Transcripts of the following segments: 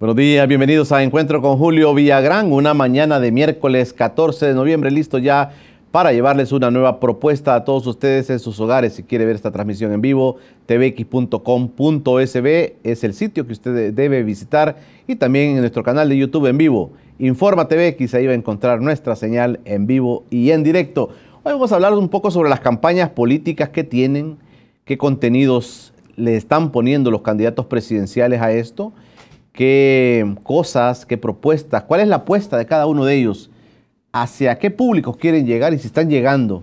Buenos días, bienvenidos a Encuentro con Julio Villagrán, una mañana de miércoles 14 de noviembre, listo ya para llevarles una nueva propuesta a todos ustedes en sus hogares. Si quiere ver esta transmisión en vivo, tvx.com.sb es el sitio que usted debe visitar y también en nuestro canal de YouTube en vivo. Informa TVX, ahí va a encontrar nuestra señal en vivo y en directo. Hoy vamos a hablar un poco sobre las campañas políticas que tienen, qué contenidos le están poniendo los candidatos presidenciales a esto qué cosas, qué propuestas, cuál es la apuesta de cada uno de ellos, hacia qué públicos quieren llegar y si están llegando,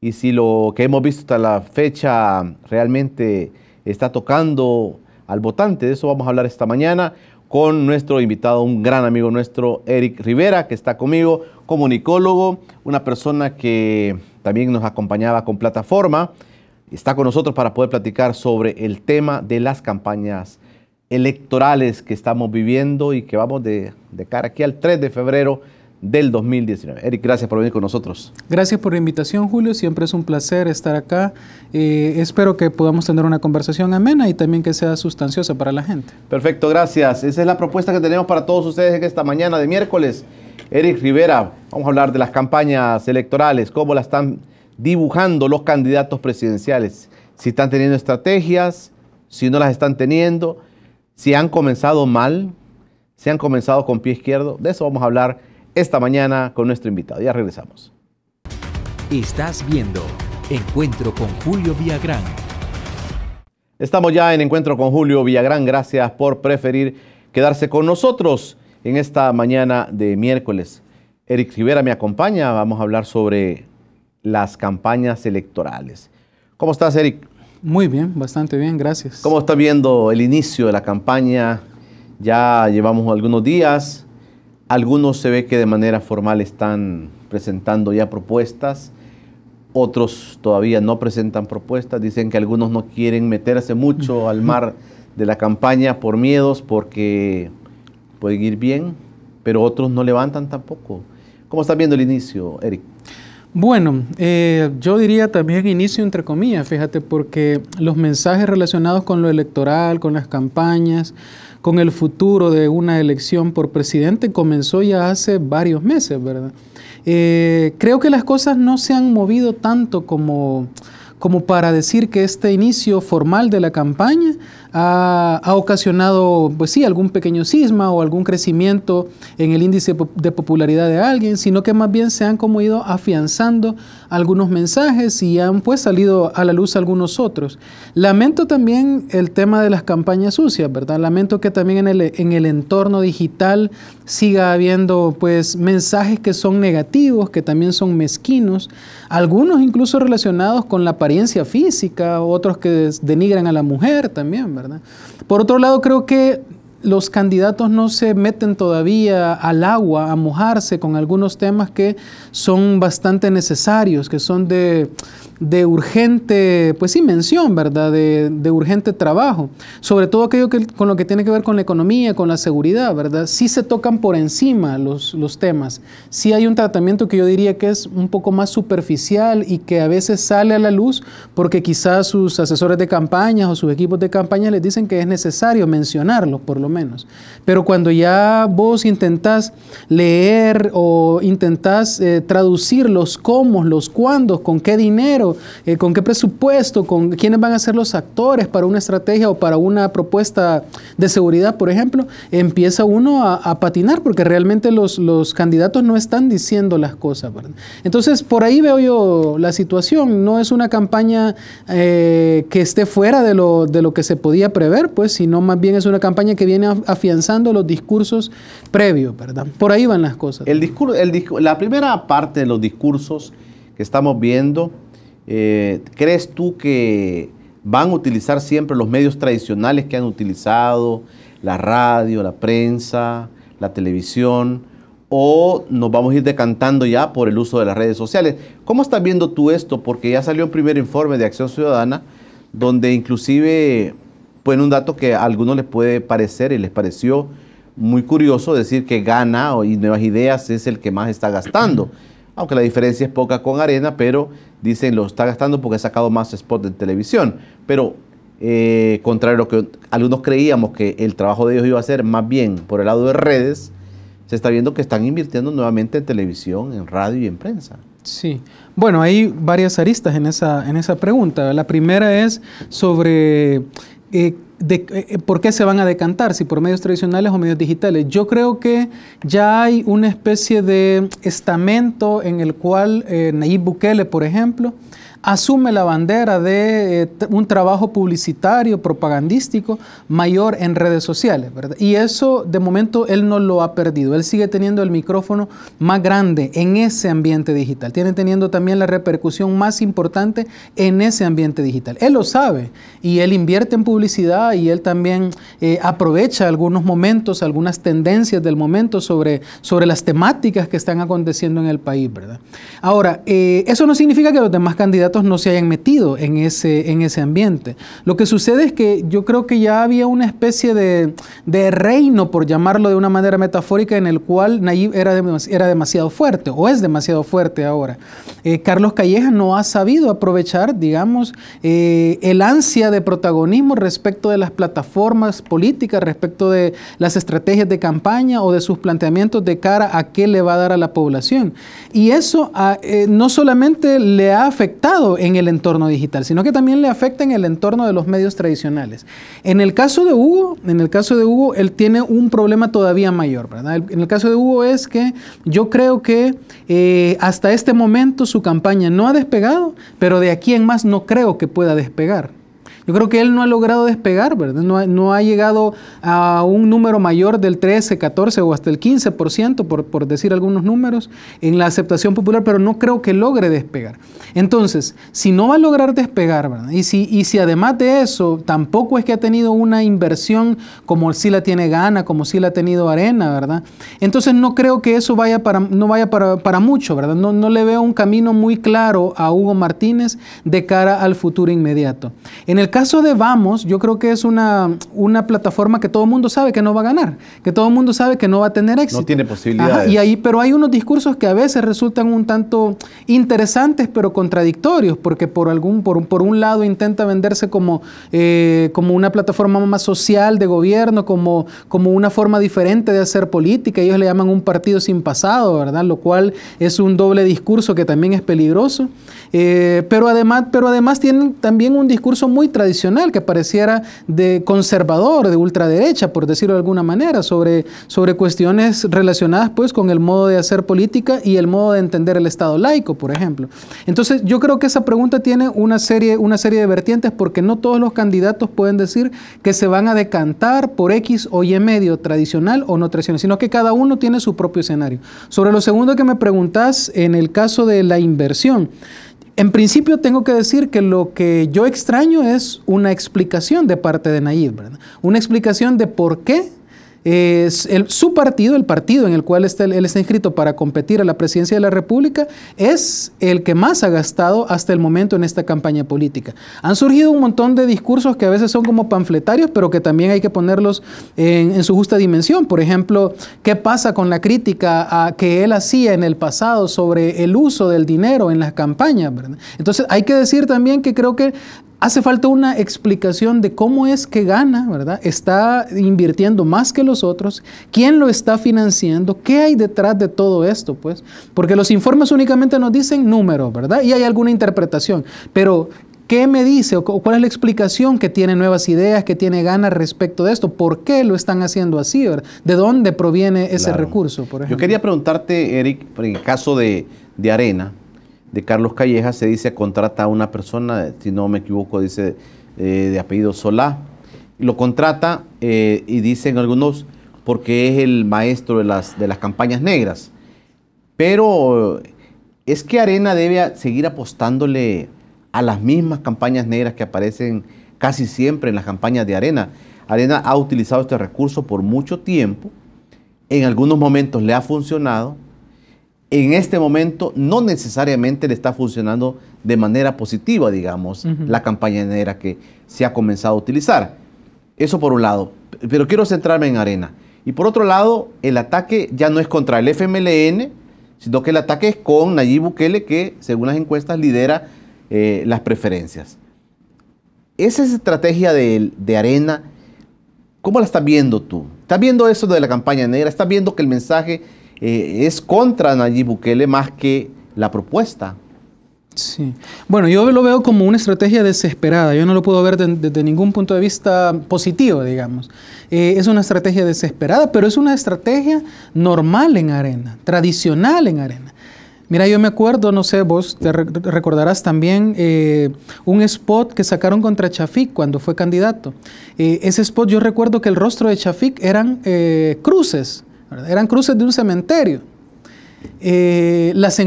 y si lo que hemos visto hasta la fecha realmente está tocando al votante. De eso vamos a hablar esta mañana con nuestro invitado, un gran amigo nuestro, Eric Rivera, que está conmigo, comunicólogo, una persona que también nos acompañaba con plataforma. Está con nosotros para poder platicar sobre el tema de las campañas electorales que estamos viviendo y que vamos de, cara aquí al 3 de febrero del 2019. Eric, gracias por venir con nosotros. Gracias por la invitación, Julio. Siempre es un placer estar acá. Eh, espero que podamos tener una conversación amena y también que sea sustanciosa para la gente. Perfecto, gracias. Esa es la propuesta que tenemos para todos ustedes en esta mañana de miércoles. Eric Rivera, vamos a hablar de las campañas electorales, cómo las están dibujando los candidatos presidenciales, si están teniendo estrategias, si no las están teniendo si han comenzado mal, si han comenzado con pie izquierdo, de eso vamos a hablar esta mañana con nuestro invitado. Ya regresamos. Estás viendo Encuentro con Julio Villagrán. Estamos ya en Encuentro con Julio Villagrán. Gracias por preferir quedarse con nosotros en esta mañana de miércoles. Eric Rivera me acompaña. Vamos a hablar sobre las campañas electorales. ¿Cómo estás, Eric? Muy bien, bastante bien, gracias. ¿Cómo está viendo el inicio de la campaña? Ya llevamos algunos días, algunos se ve que de manera formal están presentando ya propuestas, otros todavía no presentan propuestas, dicen que algunos no quieren meterse mucho al mar de la campaña por miedos, porque pueden ir bien, pero otros no levantan tampoco. ¿Cómo está viendo el inicio, Eric? Bueno, eh, yo diría también inicio entre comillas, fíjate, porque los mensajes relacionados con lo electoral, con las campañas, con el futuro de una elección por presidente comenzó ya hace varios meses, ¿verdad? Eh, creo que las cosas no se han movido tanto como para decir que este inicio formal de la campaña ha, ocasionado, pues sí, algún pequeño cisma o algún crecimiento en el índice de popularidad de alguien, sino que más bien se han como ido afianzando algunos mensajes y han pues salido a la luz algunos otros. Lamento también el tema de las campañas sucias, ¿verdad? Lamento que también en el, en el entorno digital siga habiendo pues mensajes que son negativos, que también son mezquinos, algunos incluso relacionados con la apariencia física, otros que denigran a la mujer también, ¿verdad? Por otro lado, creo que los candidatos no se meten todavía al agua a mojarse con algunos temas que son bastante necesarios, que son de, urgente, pues sí, mención, ¿verdad? De, urgente trabajo. Sobre todo aquello que, con lo que tiene que ver con la economía, con la seguridad, ¿verdad? Sí se tocan por encima los, temas. Sí hay un tratamiento que yo diría que es un poco más superficial y que a veces sale a la luz porque quizás sus asesores de campaña o sus equipos de campaña les dicen que es necesario mencionarlo, por lo menos. Pero cuando ya vos intentás leer o intentás eh, traducir los cómo, los cuándos, con qué dinero, eh, con qué presupuesto, con quiénes van a ser los actores para una estrategia o para una propuesta de seguridad, por ejemplo, empieza uno a, patinar porque realmente los, los, candidatos no están diciendo las cosas. Entonces, por ahí veo yo la situación. No es una campaña eh, que esté fuera de lo, de lo que se podía prever, pues, sino más bien es una campaña que viene afianzando los discursos previos, ¿verdad? Por ahí van las cosas. El discurso, la primera parte de los discursos que estamos viendo, eh, ¿crees tú que van a utilizar siempre los medios tradicionales que han utilizado, la radio, la prensa, la televisión? o nos vamos a ir decantando ya por el uso de las redes sociales. ¿Cómo estás viendo tú esto? Porque ya salió un primer informe de Acción Ciudadana, donde inclusive pues un dato que a algunos les puede parecer y les pareció muy curioso decir que Gana y Nuevas Ideas es el que más está gastando, aunque la diferencia es poca con Arena, pero dicen lo está gastando porque ha sacado más spots de televisión. Pero eh, contrario a lo que algunos creíamos que el trabajo de ellos iba a ser más bien por el lado de redes, se está viendo que están invirtiendo nuevamente en televisión, en radio y en prensa. Sí, bueno, hay varias aristas en esa, en esa pregunta. La primera es sobre eh, de, eh, por qué se van a decantar, si por medios tradicionales o medios digitales. Yo creo que ya hay una especie de estamento en el cual eh, Nayib Bukele, por ejemplo, asume la bandera de eh, un trabajo publicitario, propagandístico mayor en redes sociales, ¿verdad? Y eso de momento él no lo ha perdido, él sigue teniendo el micrófono más grande en ese ambiente digital, tiene teniendo también la repercusión más importante en ese ambiente digital. Él lo sabe y él invierte en publicidad y él también eh, aprovecha algunos momentos, algunas tendencias del momento sobre, sobre las temáticas que están aconteciendo en el país, ¿verdad? Ahora, eh, eso no significa que los demás candidatos no se hayan metido en ese, en ese ambiente. Lo que sucede es que yo creo que ya había una especie de, reino, por llamarlo de una manera metafórica, en el cual Nayib era, era demasiado fuerte o es demasiado fuerte ahora. Eh, Carlos Calleja no ha sabido aprovechar, digamos, eh, el ansia de protagonismo respecto de las plataformas políticas, respecto de las estrategias de campaña o de sus planteamientos de cara a qué le va a dar a la población. Y eso ah, eh, no solamente le ha afectado, en el entorno digital, sino que también le afecta en el entorno de los medios tradicionales. En el caso de Hugo, en el caso de él tiene un problema todavía mayor, En el caso de Hugo es que yo creo que eh, hasta este momento su campaña no ha despegado, pero de aquí en más no creo que pueda despegar. Yo creo que él no ha logrado despegar, ¿verdad? No ha, llegado a un número mayor del 13, 14 o hasta el 15%, por, por decir algunos números, en la aceptación popular, pero no creo que logre despegar. Entonces, si no va a lograr despegar, ¿verdad? Y si, y si además de eso, tampoco es que ha tenido una inversión como si la tiene Gana, como si la ha tenido Arena, ¿verdad? Entonces no creo que eso vaya para, no vaya para, mucho, ¿verdad? No, no le veo un camino muy claro a Hugo Martínez de cara al futuro inmediato. En el caso de Vamos, yo creo que es una, una plataforma que todo el mundo sabe que no va a ganar, que todo el mundo sabe que no va a tener éxito. No tiene posibilidades. y ahí, pero hay unos discursos que a veces resultan un tanto interesantes, pero contradictorios, porque por, algún, por, por un lado intenta venderse como, eh, como una plataforma más social de gobierno, como, como una forma diferente de hacer política. Ellos le llaman un partido sin pasado, ¿verdad? Lo cual es un doble discurso que también es peligroso. Eh, pero, además, pero además tienen también un discurso muy tradicional que pareciera de conservador, de ultraderecha, por decirlo de alguna manera, sobre, sobre cuestiones relacionadas pues con el modo de hacer política y el modo de entender el Estado laico, por ejemplo. Entonces yo creo que esa pregunta tiene una serie, una serie de vertientes porque no todos los candidatos pueden decir que se van a decantar por X o Y medio, tradicional o no tradicional, sino que cada uno tiene su propio escenario. Sobre lo segundo que me preguntas, en el caso de la inversión, en principio tengo que decir que lo que yo extraño es una explicación de parte de Nayib, Una explicación de por qué el, su partido, el partido en el cual él está inscrito para competir a la presidencia de la República, es el que más ha gastado hasta el momento en esta campaña política. Han surgido un montón de discursos que a veces son como panfletarios, pero que también hay que ponerlos en, su justa dimensión. Por ejemplo, ¿qué pasa con la crítica que él hacía en el pasado sobre el uso del dinero en las campañas? Entonces, hay que decir también que creo que Hace falta una explicación de cómo es que gana, ¿verdad? Está invirtiendo más que los otros, quién lo está financiando, qué hay detrás de todo esto, pues. Porque los informes únicamente nos dicen números, ¿verdad? Y hay alguna interpretación. Pero, ¿qué me dice o cuál es la explicación que tiene nuevas ideas, que tiene ganas respecto de esto? ¿Por qué lo están haciendo así? ¿De dónde proviene ese recurso, por ejemplo? Yo quería preguntarte, Eric, en el caso de, de Arena, de Carlos Calleja, se dice contrata a una persona, si no me equivoco, dice eh, de apellido Solá. Lo contrata eh, y dicen algunos porque es el maestro de las, de las campañas negras. Pero es que Arena debe seguir apostándole a las mismas campañas negras que aparecen casi siempre en las campañas de Arena. Arena ha utilizado este recurso por mucho tiempo, en algunos momentos le ha funcionado, en este momento no necesariamente le está funcionando de manera positiva, digamos, la campaña negra que se ha comenzado a utilizar. Eso por un lado, pero quiero centrarme en arena. Y por otro lado, el ataque ya no es contra el FMLN, sino que el ataque es con Nayib Bukele, que según las encuestas lidera eh, las preferencias. Esa estrategia de, de arena, ¿cómo la estás viendo tú? ¿Estás viendo eso de la campaña negra? ¿Estás viendo que el mensaje eh, es contra Nayib Bukele más que la propuesta. Sí. Bueno, yo lo veo como una estrategia desesperada. Yo no lo puedo ver desde ningún punto de vista positivo, digamos. Eh, es una estrategia desesperada, pero es una estrategia normal en arena, tradicional en arena. Mira, yo me acuerdo, no sé, vos te recordarás también eh, un spot que sacaron contra Chafik cuando fue candidato. ese spot yo recuerdo que el rostro de Chafik eran cruces eran cruces de un cementerio. Eh, las,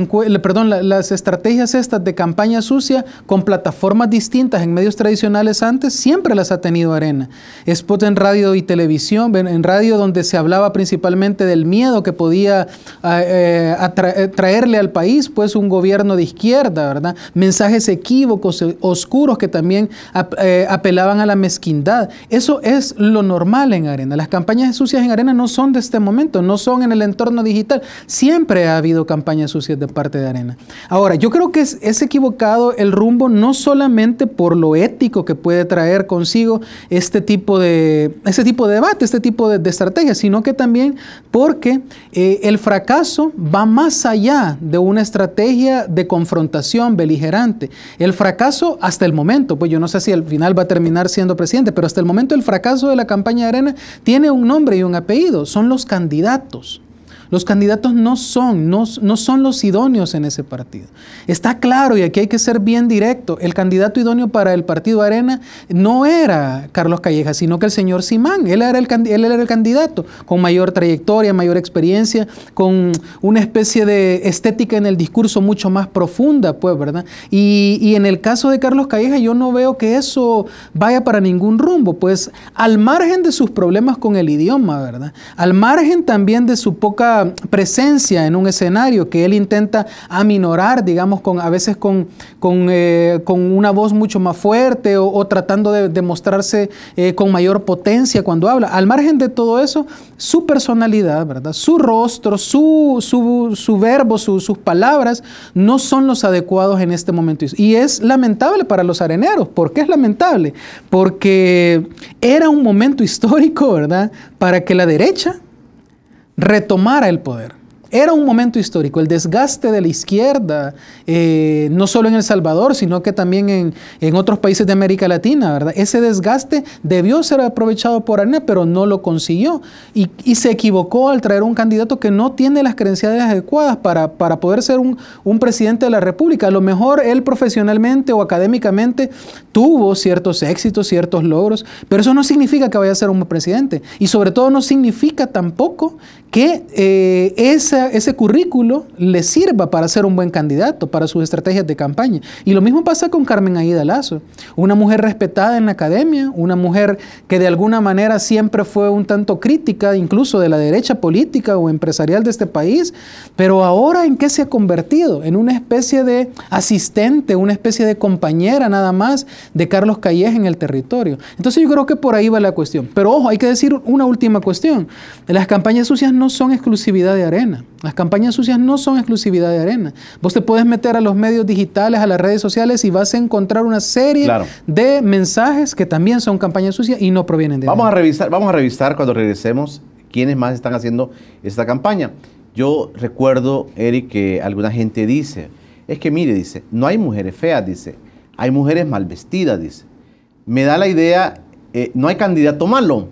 estrategias estas de campaña sucia con plataformas distintas en medios tradicionales antes, siempre las ha tenido Arena. Spot en radio y televisión, en radio donde se hablaba principalmente del miedo que podía eh, eh, traerle al país pues un gobierno de izquierda, ¿verdad? Mensajes equívocos, oscuros que también apelaban a la mezquindad. Eso es lo normal en Arena. Las campañas sucias en Arena no son de este momento, no son en el entorno digital. Siempre ha habido campañas sucias de parte de Arena. Ahora, yo creo que es, equivocado el rumbo no solamente por lo ético que puede traer consigo este tipo de, este tipo de debate, este tipo de, de estrategia, sino que también porque eh, el fracaso va más allá de una estrategia de confrontación beligerante. El fracaso hasta el momento, pues yo no sé si al final va a terminar siendo presidente, pero hasta el momento el fracaso de la campaña de Arena tiene un nombre y un apellido, son los candidatos. Los candidatos no son, no, son los idóneos en ese partido. Está claro, y aquí hay que ser bien directo, el candidato idóneo para el partido Arena no era Carlos Calleja, sino que el señor Simán. Él era el, candidato con mayor trayectoria, mayor experiencia, con una especie de estética en el discurso mucho más profunda, pues, ¿verdad? Y, y en el caso de Carlos Calleja yo no veo que eso vaya para ningún rumbo, pues al margen de sus problemas con el idioma, ¿verdad? Al margen también de su poca presencia en un escenario que él intenta aminorar, digamos, con, a veces con, con, eh, una voz mucho más fuerte o, tratando de, mostrarse eh, con mayor potencia cuando habla. Al margen de todo eso, su personalidad, ¿verdad? Su rostro, su, verbo, sus palabras no son los adecuados en este momento. Y es lamentable para los areneros. ¿Por qué es lamentable? Porque era un momento histórico, ¿verdad? Para que la derecha retomara el poder. Era un momento histórico, el desgaste de la izquierda, eh, no solo en El Salvador, sino que también en, otros países de América Latina, ¿verdad? Ese desgaste debió ser aprovechado por ARNE, pero no lo consiguió. Y, se equivocó al traer un candidato que no tiene las credenciales adecuadas para, poder ser un, presidente de la República. A lo mejor él profesionalmente o académicamente tuvo ciertos éxitos, ciertos logros, pero eso no significa que vaya a ser un presidente. Y sobre todo no significa tampoco que eh, ese ese, currículo le sirva para ser un buen candidato, para sus estrategias de campaña. Y lo mismo pasa con Carmen Aida Lazo, una mujer respetada en la academia, una mujer que de alguna manera siempre fue un tanto crítica, incluso de la derecha política o empresarial de este país, pero ahora en qué se ha convertido? En una especie de asistente, una especie de compañera nada más de Carlos Calles en el territorio. Entonces yo creo que por ahí va la cuestión. Pero ojo, hay que decir una última cuestión. Las campañas sucias no son exclusividad de arena. Las campañas sucias no son exclusividad de arena. Vos te puedes meter a los medios digitales, a las redes sociales y vas a encontrar una serie de mensajes que también son campañas sucias y no provienen de vamos arena. A revisar, vamos a revisar cuando regresemos quiénes más están haciendo esta campaña. Yo recuerdo, Eric, que alguna gente dice, es que mire, dice, no hay mujeres feas, dice, hay mujeres mal vestidas, dice. Me da la idea, eh, no hay candidato malo,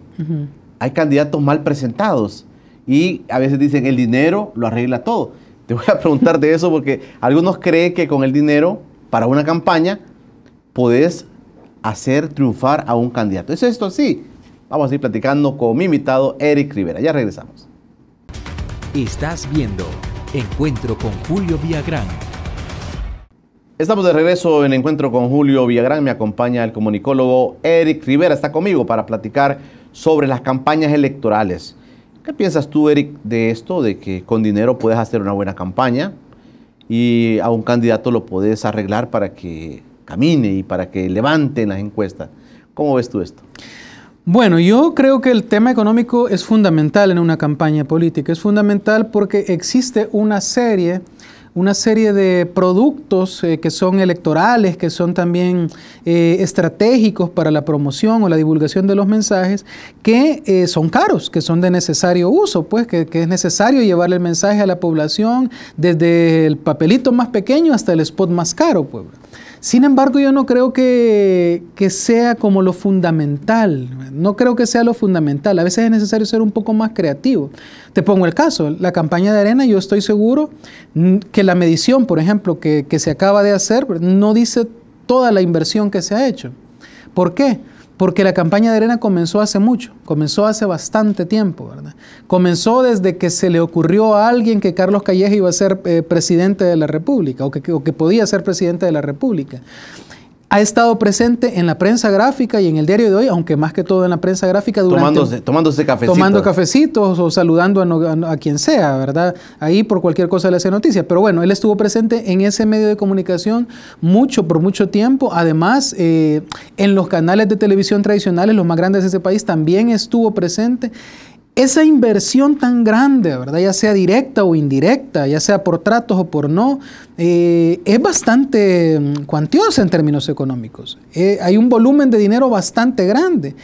hay candidatos mal presentados y a veces dicen, el dinero lo arregla todo. Te voy a preguntar de eso porque algunos creen que con el dinero para una campaña podés hacer triunfar a un candidato. ¿Es esto así? Vamos a ir platicando con mi invitado Eric Rivera. Ya regresamos. Estás viendo Encuentro con Julio Villagrán. Estamos de regreso en Encuentro con Julio Villagrán. Me acompaña el comunicólogo Eric Rivera. Está conmigo para platicar sobre las campañas electorales. ¿Qué piensas tú, Eric, de esto, de que con dinero puedes hacer una buena campaña y a un candidato lo puedes arreglar para que camine y para que levante las encuestas? ¿Cómo ves tú esto? Bueno, yo creo que el tema económico es fundamental en una campaña política. Es fundamental porque existe una serie una serie de productos eh, que son electorales, que son también eh, estratégicos para la promoción o la divulgación de los mensajes, que eh, son caros, que son de necesario uso, pues que, es necesario llevar el mensaje a la población desde el papelito más pequeño hasta el spot más caro, pueblo. Sin embargo, yo no creo que, sea como lo fundamental, no creo que sea lo fundamental, a veces es necesario ser un poco más creativo. Te pongo el caso, la campaña de arena, yo estoy seguro que la medición, por ejemplo, que, que se acaba de hacer, no dice toda la inversión que se ha hecho. ¿Por qué? Porque la campaña de arena comenzó hace mucho, comenzó hace bastante tiempo, ¿verdad? Comenzó desde que se le ocurrió a alguien que Carlos Calleja iba a ser eh, presidente de la República o que podía ser presidente de la República ha estado presente en la prensa gráfica y en el diario de hoy, aunque más que todo en la prensa gráfica durante... Tomándose, cafecitos. Tomando cafecitos o saludando a, quien sea, ¿verdad? Ahí por cualquier cosa le hace noticia. Pero bueno, él estuvo presente en ese medio de comunicación mucho, por mucho tiempo. Además, eh, en los canales de televisión tradicionales, los más grandes de ese país, también estuvo presente esa inversión tan grande, ¿verdad? ya sea directa o indirecta, ya sea por tratos o por no, eh, es bastante mm, cuantiosa en términos económicos. Eh, hay un volumen de dinero bastante grande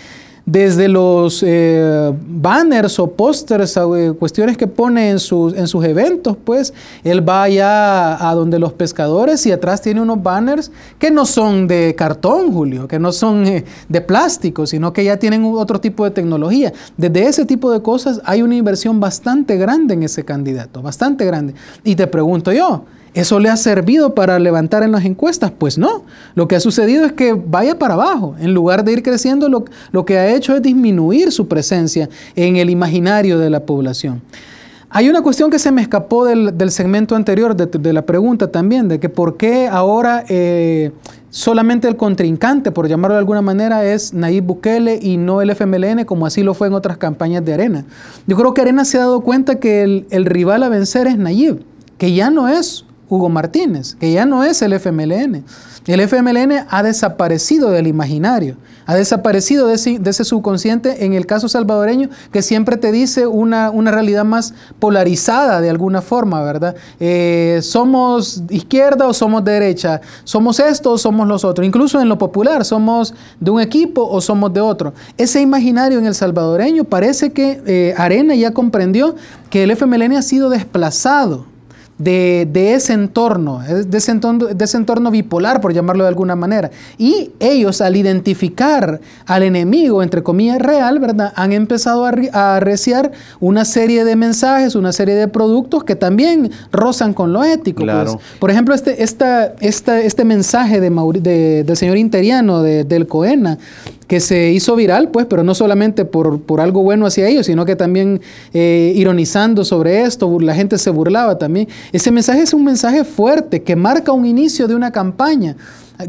desde los eh, banners o pósters, eh, cuestiones que pone en sus, en sus eventos, pues él va allá a donde los pescadores y atrás tiene unos banners que no son de cartón, Julio, que no son eh, de plástico, sino que ya tienen otro tipo de tecnología. Desde ese tipo de cosas hay una inversión bastante grande en ese candidato, bastante grande. Y te pregunto yo, ¿Eso le ha servido para levantar en las encuestas? Pues no. Lo que ha sucedido es que vaya para abajo. En lugar de ir creciendo, lo, que ha hecho es disminuir su presencia en el imaginario de la población. Hay una cuestión que se me escapó del, segmento anterior, de, la pregunta también, de que por qué ahora eh, solamente el contrincante, por llamarlo de alguna manera, es Nayib Bukele y no el FMLN, como así lo fue en otras campañas de Arena. Yo creo que Arena se ha dado cuenta que el, el rival a vencer es Nayib, que ya no es Hugo Martínez, que ya no es el FMLN. El FMLN ha desaparecido del imaginario, ha desaparecido de ese, subconsciente en el caso salvadoreño que siempre te dice una, realidad más polarizada de alguna forma, ¿verdad? Eh, somos izquierda o somos derecha, somos esto o somos los otros, incluso en lo popular, somos de un equipo o somos de otro. Ese imaginario en el salvadoreño parece que eh, Arena ya comprendió que el FMLN ha sido desplazado de, ese entorno, de ese entorno, bipolar, por llamarlo de alguna manera. Y ellos al identificar al enemigo, entre comillas, real, ¿verdad? Han empezado a, arreciar una serie de mensajes, una serie de productos que también rozan con lo ético. Pues. Por ejemplo, este, esta, esta, este mensaje de, del señor Interiano, del Coena, que se hizo viral, pues, pero no solamente por, algo bueno hacia ellos, sino que también eh, ironizando sobre esto, la gente se burlaba también. Ese mensaje es un mensaje fuerte que marca un inicio de una campaña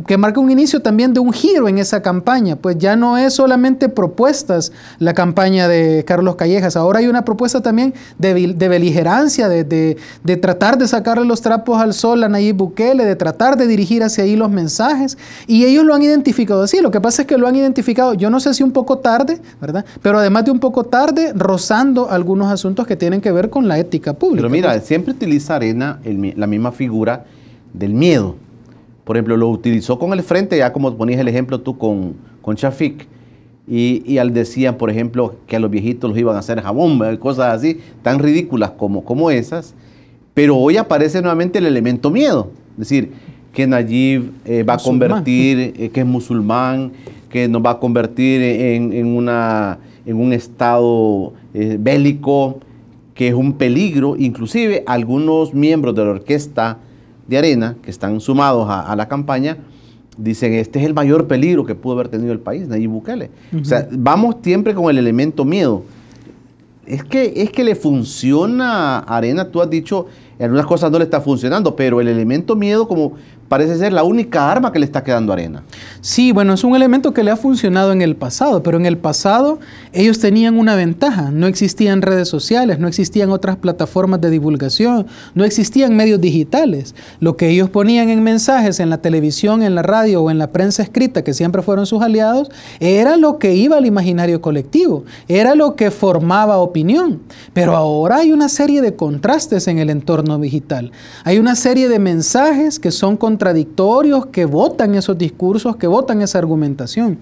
que marca un inicio también de un giro en esa campaña, pues ya no es solamente propuestas la campaña de Carlos Callejas, ahora hay una propuesta también de, beligerancia, de, de, tratar de sacarle los trapos al sol a Nayib Bukele, de tratar de dirigir hacia ahí los mensajes, y ellos lo han identificado así, lo que pasa es que lo han identificado, yo no sé si un poco tarde, ¿verdad? Pero además de un poco tarde, rozando algunos asuntos que tienen que ver con la ética pública. Pero mira, siempre utiliza Arena la misma figura del miedo por ejemplo, lo utilizó con el frente, ya como ponías el ejemplo tú con, con Shafik. Y, al decían, por ejemplo, que a los viejitos los iban a hacer jabón, cosas así, tan ridículas como, como esas. Pero hoy aparece nuevamente el elemento miedo. Es decir, que Nayib eh, va a convertir, eh, que es musulmán, que nos va a convertir en, una, en un estado eh, bélico, que es un peligro. Inclusive algunos miembros de la orquesta de arena que están sumados a, la campaña, dicen, este es el mayor peligro que pudo haber tenido el país, Nayib Bukele. O sea, vamos siempre con el elemento miedo. Es que, es que le funciona, Arena, tú has dicho, en algunas cosas no le está funcionando, pero el elemento miedo, como parece ser la única arma que le está quedando arena. Sí, bueno, es un elemento que le ha funcionado en el pasado, pero en el pasado ellos tenían una ventaja. No existían redes sociales, no existían otras plataformas de divulgación, no existían medios digitales. Lo que ellos ponían en mensajes en la televisión, en la radio o en la prensa escrita, que siempre fueron sus aliados, era lo que iba al imaginario colectivo, era lo que formaba opinión. Pero ahora hay una serie de contrastes en el entorno digital. Hay una serie de mensajes que son contrastes contradictorios que votan esos discursos, que votan esa argumentación.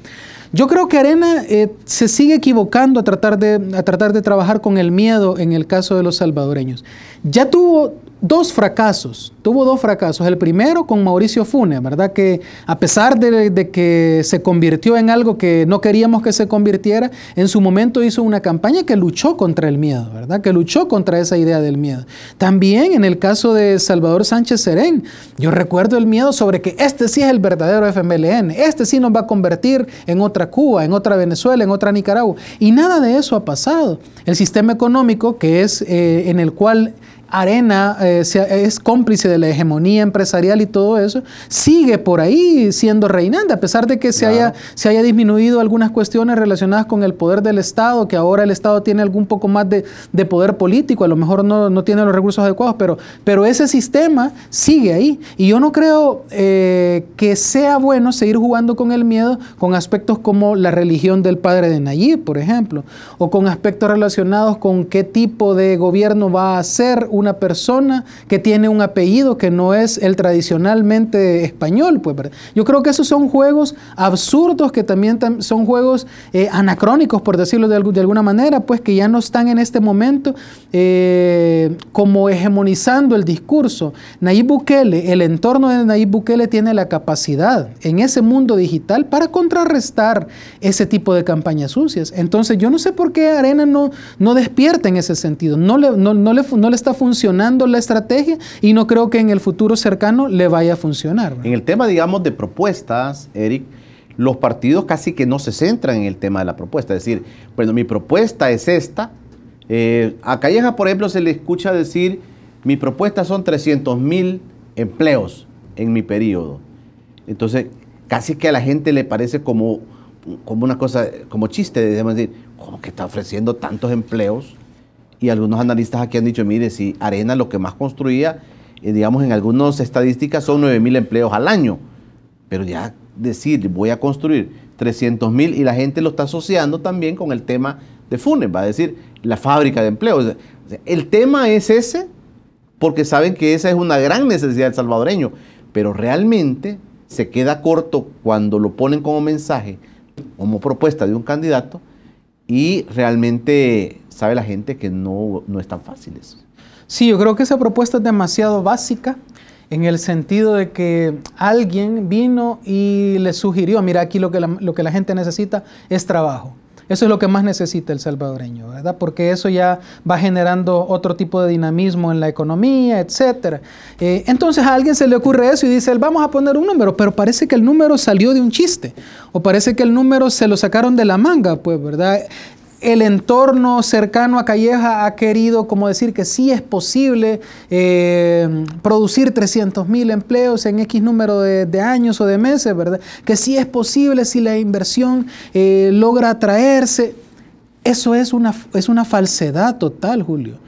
Yo creo que Arena eh, se sigue equivocando a tratar, de, a tratar de trabajar con el miedo en el caso de los salvadoreños. Ya tuvo dos fracasos, tuvo dos fracasos. El primero con Mauricio Funes, ¿verdad? Que a pesar de, de, que se convirtió en algo que no queríamos que se convirtiera, en su momento hizo una campaña que luchó contra el miedo, ¿verdad? Que luchó contra esa idea del miedo. También en el caso de Salvador Sánchez Serén, yo recuerdo el miedo sobre que este sí es el verdadero FMLN, este sí nos va a convertir en otra Cuba, en otra Venezuela, en otra Nicaragua. Y nada de eso ha pasado. El sistema económico, que es eh, en el cual Arena eh, es cómplice de la hegemonía empresarial y todo eso, sigue por ahí siendo reinante, a pesar de que se, haya, se haya disminuido algunas cuestiones relacionadas con el poder del Estado, que ahora el Estado tiene algún poco más de, poder político, a lo mejor no, tiene los recursos adecuados, pero, pero ese sistema sigue ahí. Y yo no creo eh, que sea bueno seguir jugando con el miedo con aspectos como la religión del padre de Nayib, por ejemplo, o con aspectos relacionados con qué tipo de gobierno va a ser una persona que tiene un apellido que no es el tradicionalmente español. Pues, Yo creo que esos son juegos absurdos que también son juegos eh, anacrónicos, por decirlo de, alguna manera, pues que ya no están en este momento eh, como hegemonizando el discurso. Nayib Bukele, el entorno de Nayib Bukele tiene la capacidad en ese mundo digital para contrarrestar ese tipo de campañas sucias. Entonces yo no sé por qué Arena no, no despierta en ese sentido, no no, le, no le está funcionando funcionando la estrategia y no creo que en el futuro cercano le vaya a funcionar. En el tema, digamos, de propuestas, Eric, los partidos casi que no se centran en el tema de la propuesta. Es decir, bueno, mi propuesta es esta. Eh, a Calleja, por ejemplo, se le escucha decir, mi propuesta son 300 mil empleos en mi periodo. Entonces, casi que a la gente le parece como, como una cosa, como chiste, digamos, decir, ¿cómo que está ofreciendo tantos empleos? y algunos analistas aquí han dicho, mire, si Arena lo que más construía, eh, digamos, en algunas estadísticas son 9 mil empleos al año, pero ya decir, voy a construir 300 mil y la gente lo está asociando también con el tema de Funes, va a decir, la fábrica de empleos. el tema es ese porque saben que esa es una gran necesidad del salvadoreño, pero realmente se queda corto cuando lo ponen como mensaje, como propuesta de un candidato, y realmente sabe la gente que no, es tan fácil eso. Sí, yo creo que esa propuesta es demasiado básica en el sentido de que alguien vino y le sugirió, mira, aquí lo que lo que la gente necesita es trabajo. Eso es lo que más necesita el salvadoreño, ¿verdad? Porque eso ya va generando otro tipo de dinamismo en la economía, etcétera. Eh, entonces a alguien se le ocurre eso y dice, vamos a poner un número, pero parece que el número salió de un chiste o parece que el número se lo sacaron de la manga, pues, ¿verdad? el entorno cercano a Calleja ha querido como decir que sí es posible eh, producir 300 mil empleos en X número de, años o de meses, ¿verdad? Que sí es posible si la inversión eh, logra atraerse. Eso es una falsedad total, Julio.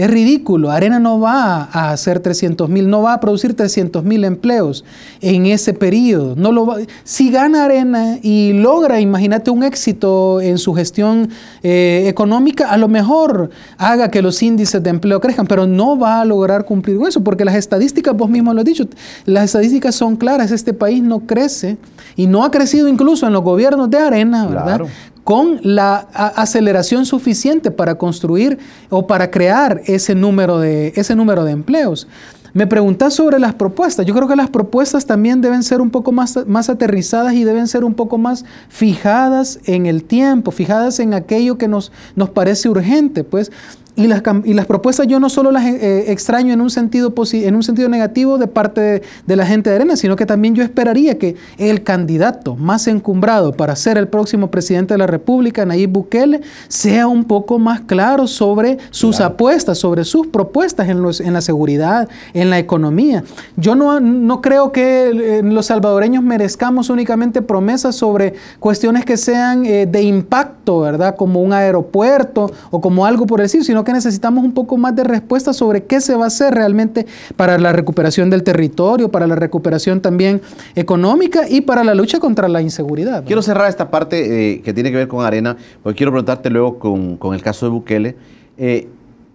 Es ridículo. Arena no va a hacer 300 mil, no va a producir 300 mil empleos en ese periodo. No lo Si gana Arena y logra, imagínate, un éxito en su gestión eh, económica, a lo mejor haga que los índices de empleo crezcan, pero no va a lograr cumplir con eso, porque las estadísticas, vos mismo lo has dicho, las estadísticas son claras. Este país no crece y no ha crecido incluso en los gobiernos de Arena, ¿verdad? Claro con la aceleración suficiente para construir o para crear ese número de, ese número de empleos. Me preguntas sobre las propuestas. Yo creo que las propuestas también deben ser un poco más, más, aterrizadas y deben ser un poco más fijadas en el tiempo, fijadas en aquello que nos, nos parece urgente. Pues y las, y propuestas yo no solo las eh, eh, extraño en un, sentido en un sentido negativo de parte de, la gente de Arena, sino que también yo esperaría que el candidato más encumbrado para ser el próximo presidente de la República, Nayib Bukele, sea un poco más claro sobre sus apuestas, sobre sus propuestas en, los, en la seguridad, en la economía. Yo no, no creo que eh, los salvadoreños merezcamos únicamente promesas sobre cuestiones que sean de impacto, ¿verdad? Como un aeropuerto o como algo por decir, sino que necesitamos un poco más de respuesta sobre qué se va a hacer realmente para la recuperación del territorio, para la recuperación también económica y para la lucha contra la inseguridad. Quiero cerrar esta parte eh, que tiene que ver con Arena, porque quiero preguntarte luego con, el caso de Bukele. Eh,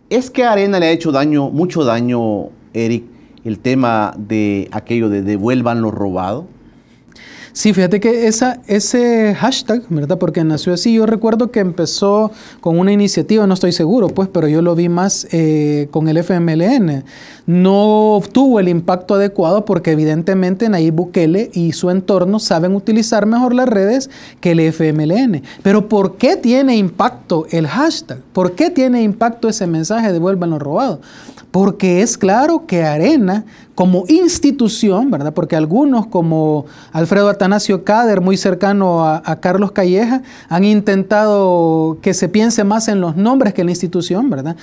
¿Es que Arena le ha hecho daño, mucho daño, Eric, el tema de aquello de devuelvan lo robado? Sí, fíjate que ese hashtag, ¿verdad? Porque nació así. Yo recuerdo que empezó con una iniciativa, no estoy seguro, pues, pero yo lo vi más eh, con el FMLN. No obtuvo el impacto adecuado porque evidentemente Nayib Bukele y su entorno saben utilizar mejor las redes que el FMLN. Pero ¿por qué tiene impacto el hashtag? ¿Por qué tiene impacto ese mensaje de vuelvan los robados? Porque es claro que Arena como institución, ¿verdad? Porque algunos, como Alfredo Atanasio Cader, muy cercano a, a, Carlos Calleja, han intentado que se piense más en los nombres que en la institución, ¿verdad?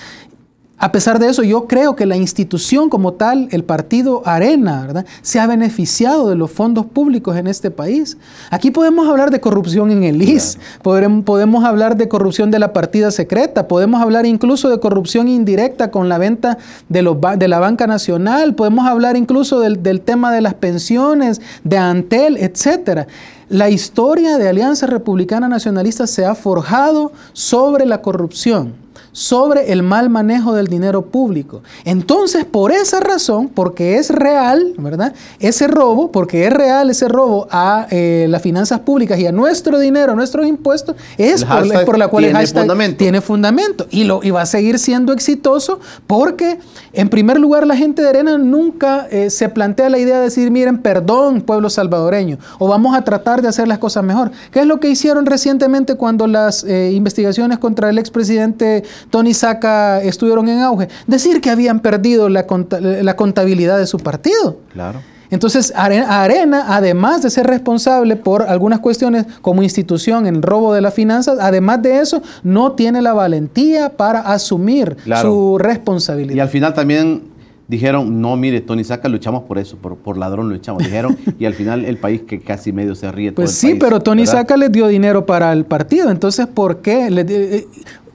A pesar de eso, yo creo que la institución como tal, el partido Arena, se ha beneficiado de los fondos públicos en este país. Aquí podemos hablar de corrupción en el IS, podemos hablar de corrupción de la partida secreta, podemos hablar incluso de corrupción indirecta con la venta de, la banca nacional, podemos hablar incluso del, del tema de las pensiones, de Antel, etcétera. La historia de Alianza Republicana Nacionalista se ha forjado sobre la corrupción sobre el mal manejo del dinero público. Entonces, por esa razón, porque es real, ¿verdad? Ese robo, porque es real ese robo a eh, las finanzas públicas y a nuestro dinero, a nuestros impuestos, es por, la cual tiene fundamento. tiene fundamento. Y, lo, va a seguir siendo exitoso porque, en primer lugar, la gente de Arena nunca eh, se plantea la idea de decir, miren, perdón, pueblo salvadoreño, o vamos a tratar de hacer las cosas mejor. ¿Qué es lo que hicieron recientemente cuando las eh, investigaciones contra el expresidente Tony Saca estuvieron en auge. Decir que habían perdido la, contabilidad de su partido. Claro. Entonces, Arena, además de ser responsable por algunas cuestiones como institución en robo de las finanzas, además de eso, no tiene la valentía para asumir su responsabilidad. Y al final también dijeron, no, mire, Tony Saca, luchamos por eso, por, por ladrón echamos. Dijeron, y al final el país que casi medio se ríe. Pues sí, pero Tony Saca les dio dinero para el partido, entonces, ¿por qué? Eh, eh,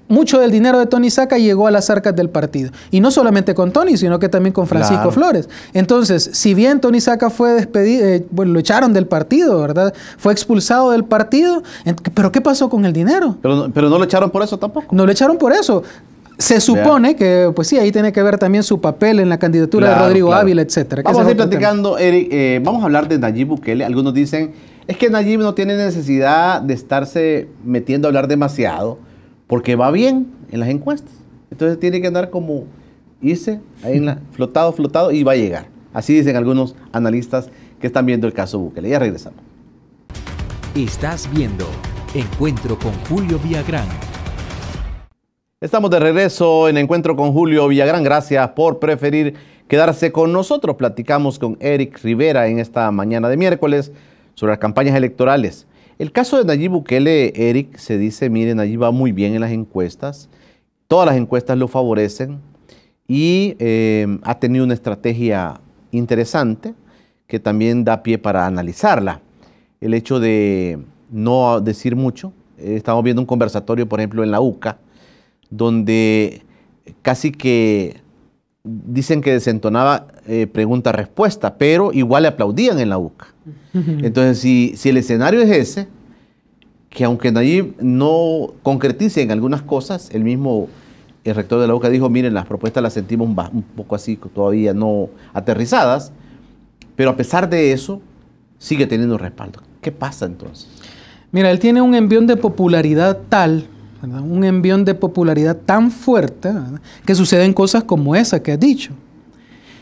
mucho del dinero de Tony Saca llegó a las arcas del partido. Y no solamente con Tony, sino que también con Francisco Flores. Entonces, si bien Tony Saca fue despedido, eh, bueno, lo echaron del partido, ¿verdad? Fue expulsado del partido. Pero ¿qué pasó con el dinero? Pero, no lo echaron por eso tampoco. No lo echaron por eso. Se supone que, pues sí, ahí tiene que ver también su papel en la candidatura de Rodrigo Ávila, etcétera. Vamos a ir platicando, Eric. Eh, vamos a hablar de Nayib Bukele. Algunos dicen, es que Nayib no tiene necesidad de estarse metiendo a hablar demasiado porque va bien en las encuestas. Entonces tiene que andar como hice, flotado, flotado y va a llegar. Así dicen algunos analistas que están viendo el caso Bukele. Ya regresamos. Estás viendo Encuentro con Julio Villagrán. Estamos de regreso en Encuentro con Julio Villagrán. Gracias por preferir quedarse con nosotros. Platicamos con Eric Rivera en esta mañana de miércoles sobre las campañas electorales. El caso de Nayib Bukele, Eric, se dice, miren, allí va muy bien en las encuestas, todas las encuestas lo favorecen y eh, ha tenido una estrategia interesante que también da pie para analizarla. El hecho de no decir mucho, eh, estamos viendo un conversatorio, por ejemplo, en la UCA, donde casi que dicen que desentonaba eh, pregunta-respuesta, pero igual le aplaudían en la UCA. Entonces, si, el escenario es ese, que aunque Nayib no concretice en algunas cosas, el mismo el rector de la UCA dijo, miren, las propuestas las sentimos un, un poco así, todavía no aterrizadas, pero a pesar de eso, sigue teniendo respaldo. ¿Qué pasa entonces? Mira, él tiene un envión de popularidad tal un envión de popularidad tan fuerte que suceden cosas como esa que has dicho.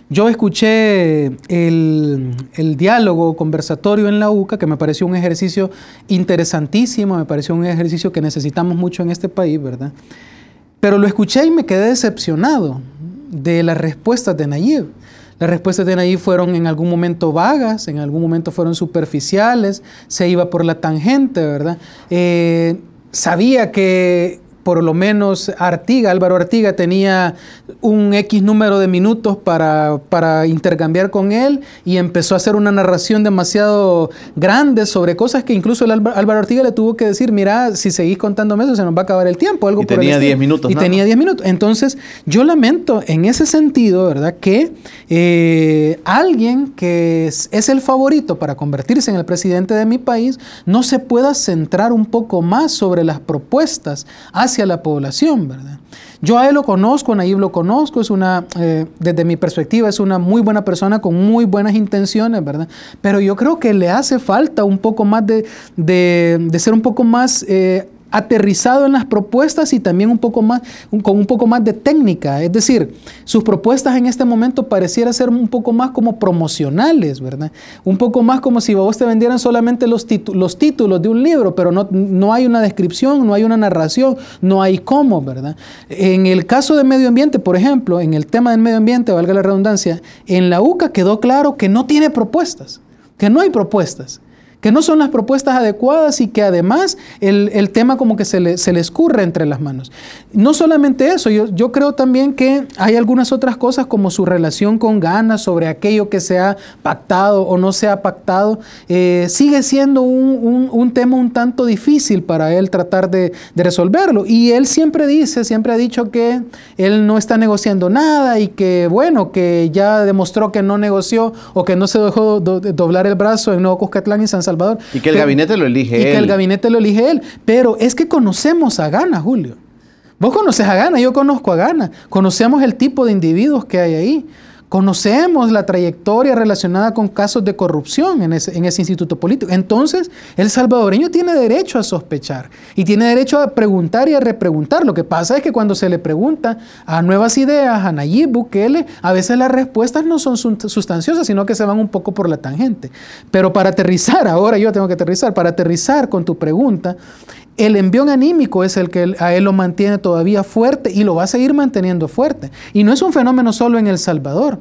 Yo escuché el, el, diálogo conversatorio en la UCA, que me pareció un ejercicio interesantísimo, me pareció un ejercicio que necesitamos mucho en este país, ¿verdad? Pero lo escuché y me quedé decepcionado de las respuestas de Nayib. Las respuestas de Nayib fueron en algún momento vagas, en algún momento fueron superficiales, se iba por la tangente, ¿verdad? Eh, sabía que por lo menos Artiga, Álvaro Artiga tenía un X número de minutos para, para, intercambiar con él y empezó a hacer una narración demasiado grande sobre cosas que incluso el Álvaro Artiga le tuvo que decir, mira, si seguís contándome eso se nos va a acabar el tiempo. Algo y tenía 10 minutos. Y tenía 10 minutos. Entonces yo lamento en ese sentido, ¿verdad? Que eh, alguien que es, el favorito para convertirse en el presidente de mi país no se pueda centrar un poco más sobre las propuestas a la población, ¿verdad? Yo a él lo conozco, a Nayib lo conozco, es una, eh, desde mi perspectiva, es una muy buena persona con muy buenas intenciones, ¿verdad? Pero yo creo que le hace falta un poco más de, ser un poco más eh, aterrizado en las propuestas y también un poco más, con un poco más de técnica. Es decir, sus propuestas en este momento pareciera ser un poco más como promocionales, ¿verdad? Un poco más como si vos te vendieran solamente los, los títulos de un libro, pero no, no hay una descripción, no hay una narración, no hay cómo, ¿verdad? En el caso de medio ambiente, por ejemplo, en el tema del medio ambiente, valga la redundancia, en la UCA quedó claro que no tiene propuestas, que no hay propuestas que no son las propuestas adecuadas y que además el, tema como que se le, se escurre entre las manos. No solamente eso, yo, creo también que hay algunas otras cosas como su relación con Ghana sobre aquello que se ha pactado o no se ha pactado, eh, sigue siendo un, tema un tanto difícil para él tratar de, de resolverlo. Y él siempre dice, siempre ha dicho que él no está negociando nada y que, bueno, que ya demostró que no negoció o que no se dejó doblar el brazo en Nuevo Cuscatlán y San y que el gabinete lo elige él. Y que el gabinete lo elige él. Pero es que conocemos a Gana, Julio. Vos conoces a Gana, yo conozco a Gana. Conocemos el tipo de individuos que hay ahí. Conocemos la trayectoria relacionada con casos de corrupción en ese, instituto político. Entonces, el salvadoreño tiene derecho a sospechar y tiene derecho a preguntar y a repreguntar. Lo que pasa es que cuando se le pregunta a nuevas ideas, a Nayib Bukele, a veces las respuestas no son sustanciosas, sino que se van un poco por la tangente. Pero para aterrizar, ahora yo tengo que aterrizar, para aterrizar con tu pregunta, el envión anímico es el que a él lo mantiene todavía fuerte y lo va a seguir manteniendo fuerte. Y no es un fenómeno solo en El Salvador.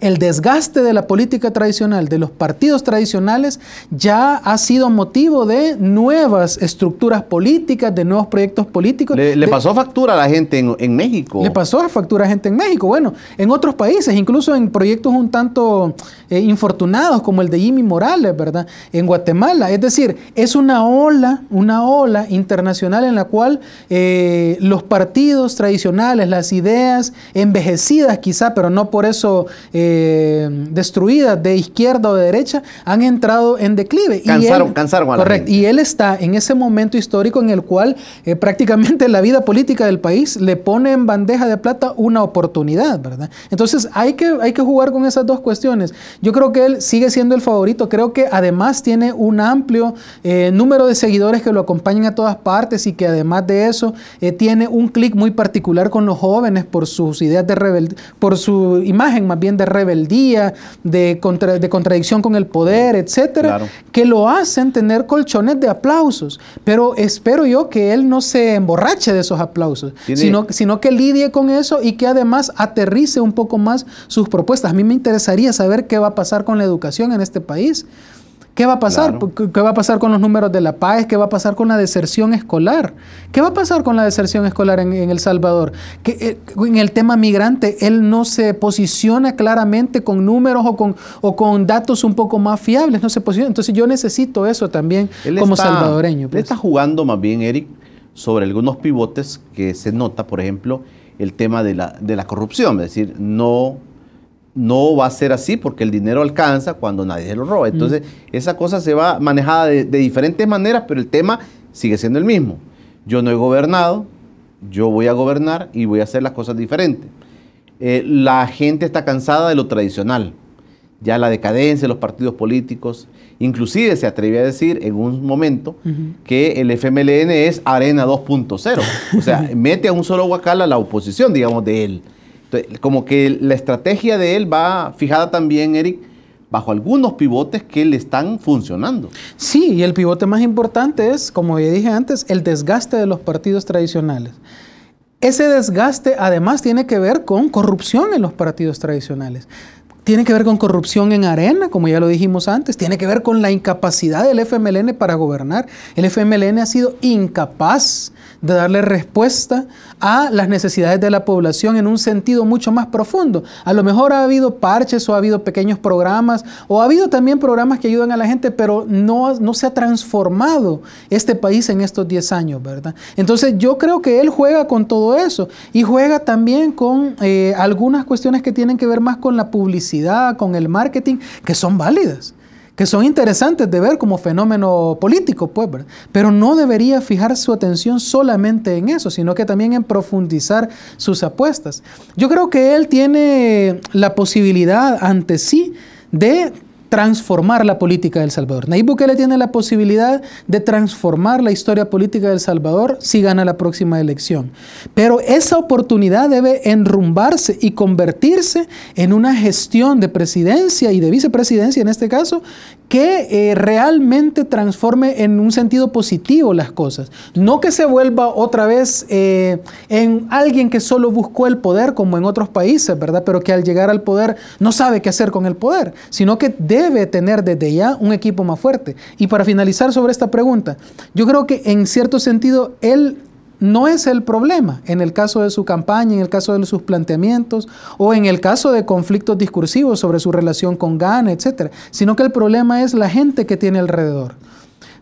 El desgaste de la política tradicional, de los partidos tradicionales, ya ha sido motivo de nuevas estructuras políticas, de nuevos proyectos políticos. Le, pasó factura a la gente en, México. Le pasó factura a gente en México. Bueno, en otros países, incluso en proyectos un tanto eh, infortunados como el de Jimmy Morales, ¿verdad? En Guatemala. Es decir, es una ola, una ola internacional en la cual eh, los partidos tradicionales, las ideas envejecidas quizá, pero no por eso... Eh, eh, destruidas de izquierda o de derecha han entrado en declive. y él, correcto, Y él está en ese momento histórico en el cual eh, prácticamente la vida política del país le pone en bandeja de plata una oportunidad, ¿verdad? Entonces hay que, hay que jugar con esas dos cuestiones. Yo creo que él sigue siendo el favorito. Creo que además tiene un amplio eh, número de seguidores que lo acompañan a todas partes y que además de eso tiene un clic muy particular con los jóvenes por sus ideas de rebelde por su imagen más bien de rebelde rebeldía, de, contradicción con el poder, etcétera, que lo hacen tener colchones de aplausos. Pero espero yo que él no se emborrache de esos aplausos, sino que lidie con eso y que además aterrice un poco más sus propuestas. A mí me interesaría saber qué va a pasar con la educación en este país. ¿Qué va a pasar? ¿Qué va a pasar con los números de la PAES? ¿Qué va a pasar con la deserción escolar? ¿Qué va a pasar con la deserción escolar en, El Salvador? Eh, en el tema migrante, él no se posiciona claramente con números o con, datos un poco más fiables, no se posiciona. Entonces yo necesito eso también como salvadoreño. Él pues. está jugando más bien, Eric, sobre algunos pivotes que se nota, por ejemplo, el tema la, de la corrupción, es decir, no no va a ser así porque el dinero alcanza cuando nadie se lo roba. Entonces, esa cosa se va manejada de, diferentes maneras, pero el tema sigue siendo el mismo. Yo no he gobernado, yo voy a gobernar y voy a hacer las cosas diferentes. Eh, la gente está cansada de lo tradicional, ya la decadencia de los partidos políticos, inclusive se atreve a decir en un momento que el FMLN es Arena 2.0, o sea, mete a un solo guacal a la oposición, digamos, de él como que la estrategia de él va fijada también, Eric, bajo algunos pivotes que le están funcionando. Sí, y el pivote más importante es, como ya dije antes, el desgaste de los partidos tradicionales. Ese desgaste además tiene que ver con corrupción en los partidos tradicionales. Tiene que ver con corrupción en arena, como ya lo dijimos antes. Tiene que ver con la incapacidad del FMLN para gobernar. El FMLN ha sido incapaz de darle respuesta a las necesidades de la población en un sentido mucho más profundo. A lo mejor ha habido parches o ha habido pequeños programas o ha habido también programas que ayudan a la gente, pero no, no se ha transformado este país en estos 10 años, ¿verdad? Entonces yo creo que él juega con todo eso y juega también con eh, algunas cuestiones que tienen que ver más con la publicidad con el marketing, que son válidas, que son interesantes de ver como fenómeno político, pues, pero no debería fijar su atención solamente en eso, sino que también en profundizar sus apuestas. Yo creo que él tiene la posibilidad ante sí de transformar la política del Salvador. Nayib Bukele tiene la posibilidad de transformar la historia política del Salvador si gana la próxima elección. Pero esa oportunidad debe enrumbarse y convertirse en una gestión de presidencia y de vicepresidencia en este caso que eh, realmente transforme en un sentido positivo las cosas. No que se vuelva otra vez eh, en alguien que solo buscó el poder como en otros países, ¿verdad? Pero que al llegar al poder no sabe qué hacer con el poder, sino que debe tener desde ya un equipo más fuerte. Y para finalizar sobre esta pregunta, yo creo que en cierto sentido él no es el problema en el caso de su campaña, en el caso de sus planteamientos o en el caso de conflictos discursivos sobre su relación con Ghana, etcétera, sino que el problema es la gente que tiene alrededor.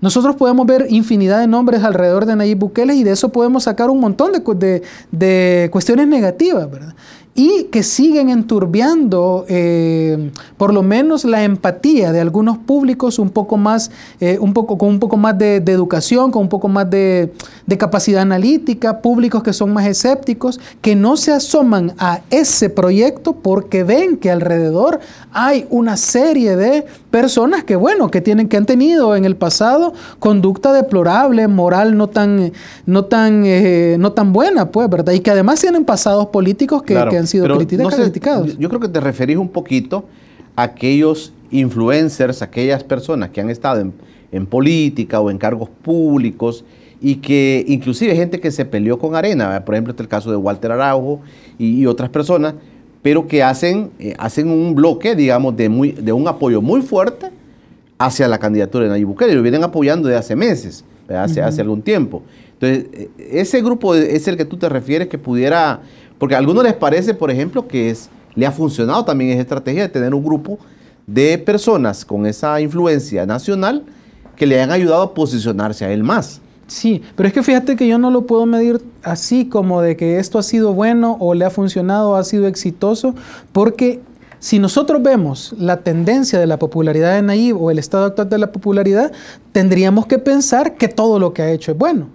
Nosotros podemos ver infinidad de nombres alrededor de Nayib Bukele y de eso podemos sacar un montón de, de cuestiones negativas, ¿verdad? y que siguen enturbiando eh, por lo menos la empatía de algunos públicos un poco más, eh, un poco, con un poco más de, educación, con un poco más de, capacidad analítica, públicos que son más escépticos, que no se asoman a ese proyecto porque ven que alrededor hay una serie de personas que, bueno, que tienen, que han tenido en el pasado conducta deplorable, moral no tan, no tan, eh, no tan buena, pues, ¿verdad? Y que además tienen pasados políticos que, sido Yo creo que te referís un poquito a aquellos influencers, aquellas personas que han estado en, política o en cargos públicos y que inclusive gente que se peleó con Arena, por ejemplo, es el caso de Walter Araujo y, otras personas, pero que hacen, eh, hacen un bloque, digamos, de, muy, de un apoyo muy fuerte hacia la candidatura de Nayib Bukele, lo vienen apoyando desde hace meses, hace, hace algún tiempo. Entonces, e, ese grupo es el que tú te refieres que pudiera porque a algunos les parece, por ejemplo, que es, le ha funcionado también esa estrategia de tener un grupo de personas con esa influencia nacional que le han ayudado a posicionarse a él más. Sí, pero es que fíjate que yo no lo puedo medir así como de que esto ha sido bueno o le ha funcionado o ha sido exitoso, porque si nosotros vemos la tendencia de la popularidad de Nayib o el estado actual de la popularidad, tendríamos que pensar que todo lo que ha hecho es bueno.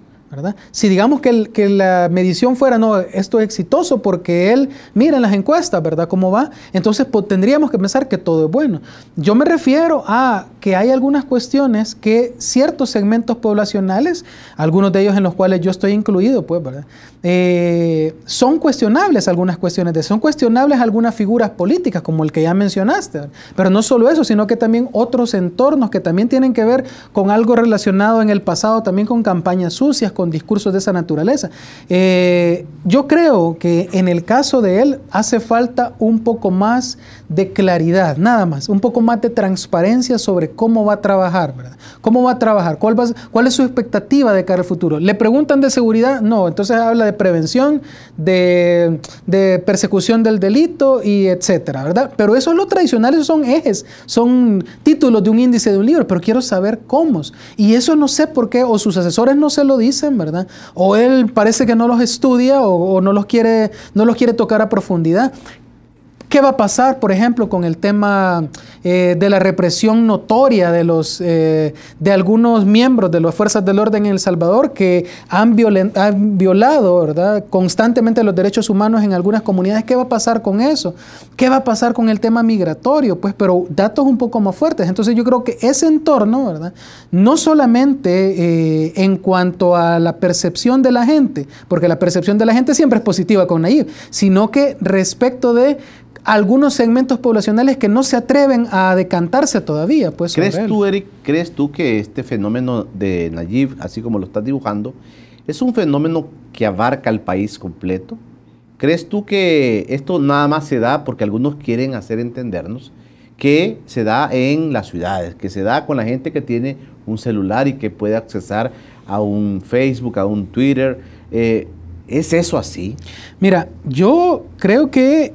Si digamos que, la medición fuera, no, esto es exitoso porque él mira las encuestas, ¿verdad? ¿Cómo va? Entonces pues, tendríamos que pensar que todo es bueno. Yo me refiero a que hay algunas cuestiones que ciertos segmentos poblacionales, algunos de ellos en los cuales yo estoy incluido, pues, ¿verdad? Eh, son cuestionables algunas cuestiones, son cuestionables algunas figuras políticas, como el que ya mencionaste, ¿verdad? pero no solo eso, sino que también otros entornos que también tienen que ver con algo relacionado en el pasado, también con campañas sucias, con discursos de esa naturaleza. Eh, yo creo que en el caso de él hace falta un poco más de claridad, nada más, un poco más de transparencia sobre cómo va a trabajar, ¿verdad? ¿Cómo va a trabajar? ¿Cuál, ¿Cuál es su expectativa de cara al futuro? ¿Le preguntan de seguridad? No, entonces habla de prevención, de, persecución del delito y etcétera, ¿verdad? Pero eso es lo tradicional, son ejes, son títulos de un índice de un libro, pero quiero saber cómo. Y eso no sé por qué, o sus asesores no se lo dicen, ¿verdad? O él parece que no los estudia o, no, los quiere, no los quiere tocar a profundidad. ¿Qué va a pasar, por ejemplo, con el tema eh, de la represión notoria de, los, eh, de algunos miembros de las fuerzas del orden en El Salvador que han, han violado ¿verdad? constantemente los derechos humanos en algunas comunidades? ¿Qué va a pasar con eso? ¿Qué va a pasar con el tema migratorio? Pues, pero datos un poco más fuertes. Entonces yo creo que ese entorno, ¿verdad? No solamente eh, en cuanto a la percepción de la gente, porque la percepción de la gente siempre es positiva con Nayib, sino que respecto de algunos segmentos poblacionales que no se atreven a decantarse todavía. Pues, ¿Crees tú, Eric, crees tú que este fenómeno de Nayib, así como lo estás dibujando, es un fenómeno que abarca el país completo? ¿Crees tú que esto nada más se da porque algunos quieren hacer entendernos? que se da en las ciudades, que se da con la gente que tiene un celular y que puede accesar a un Facebook, a un Twitter. Eh, ¿Es eso así? Mira, yo creo que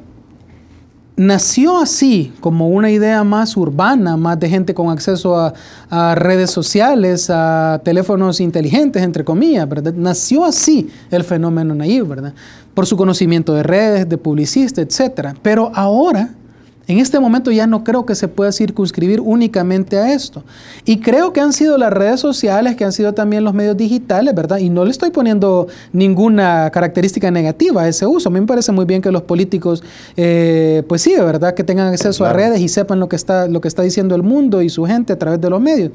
nació así, como una idea más urbana, más de gente con acceso a, redes sociales, a teléfonos inteligentes, entre comillas, ¿verdad? Nació así el fenómeno Nayib, ¿verdad? Por su conocimiento de redes, de publicista, etc. Pero ahora en este momento ya no creo que se pueda circunscribir únicamente a esto. Y creo que han sido las redes sociales, que han sido también los medios digitales, ¿verdad? Y no le estoy poniendo ninguna característica negativa a ese uso. A mí me parece muy bien que los políticos, eh, pues sí, ¿verdad? Que tengan acceso a redes y sepan lo que, está, lo que está diciendo el mundo y su gente a través de los medios.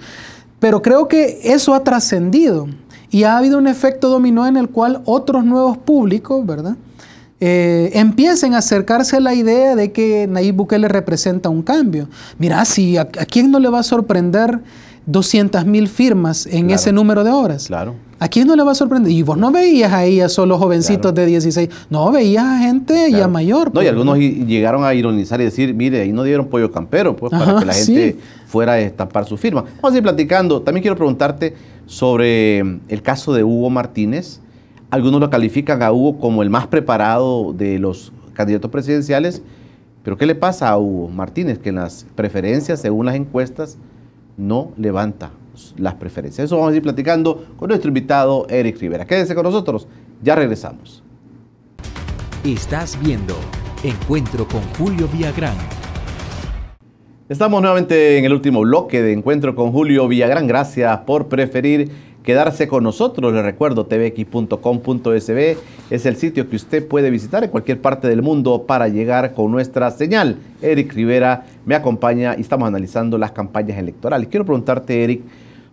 Pero creo que eso ha trascendido y ha habido un efecto dominó en el cual otros nuevos públicos, ¿verdad? Eh, empiecen a acercarse a la idea de que Nayib Bukele representa un cambio. Mira, si a, quién no le va a sorprender 200 mil firmas en ese número de horas. Claro. ¿A quién no le va a sorprender? Y vos no veías ahí a solo jovencitos de 16, no, veías a gente ya mayor. No, y pues. algunos llegaron a ironizar y decir, mire, ahí no dieron pollo campero, pues, para que la gente fuera a estampar su firma. Vamos a ir platicando. También quiero preguntarte sobre el caso de Hugo Martínez, algunos lo califican a Hugo como el más preparado de los candidatos presidenciales, pero ¿qué le pasa a Hugo Martínez? Que en las preferencias, según las encuestas, no levanta las preferencias. Eso vamos a ir platicando con nuestro invitado Eric Rivera. Quédense con nosotros, ya regresamos. Estás viendo Encuentro con Julio Villagrán. Estamos nuevamente en el último bloque de Encuentro con Julio Villagrán. Gracias por preferir quedarse con nosotros. Les recuerdo, tvx.com.sb es el sitio que usted puede visitar en cualquier parte del mundo para llegar con nuestra señal. Eric Rivera me acompaña y estamos analizando las campañas electorales. Quiero preguntarte, Eric,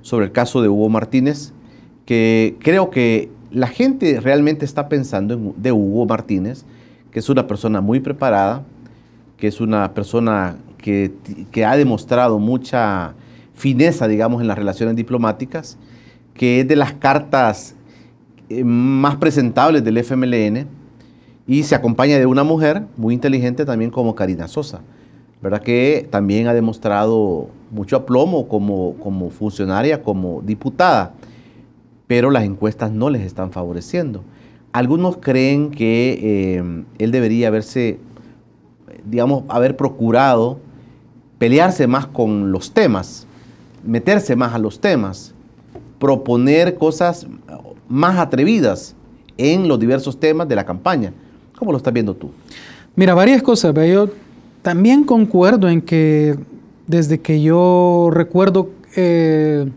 sobre el caso de Hugo Martínez, que creo que la gente realmente está pensando en, de Hugo Martínez, que es una persona muy preparada, que es una persona que, que ha demostrado mucha fineza, digamos, en las relaciones diplomáticas que es de las cartas eh, más presentables del FMLN y se acompaña de una mujer muy inteligente también como Karina Sosa, ¿verdad? que también ha demostrado mucho aplomo como, funcionaria, como diputada, pero las encuestas no les están favoreciendo. Algunos creen que eh, él debería haberse, digamos, haber procurado pelearse más con los temas, meterse más a los temas proponer cosas más atrevidas en los diversos temas de la campaña. ¿Cómo lo estás viendo tú? Mira, varias cosas. Yo también concuerdo en que desde que yo recuerdo eh,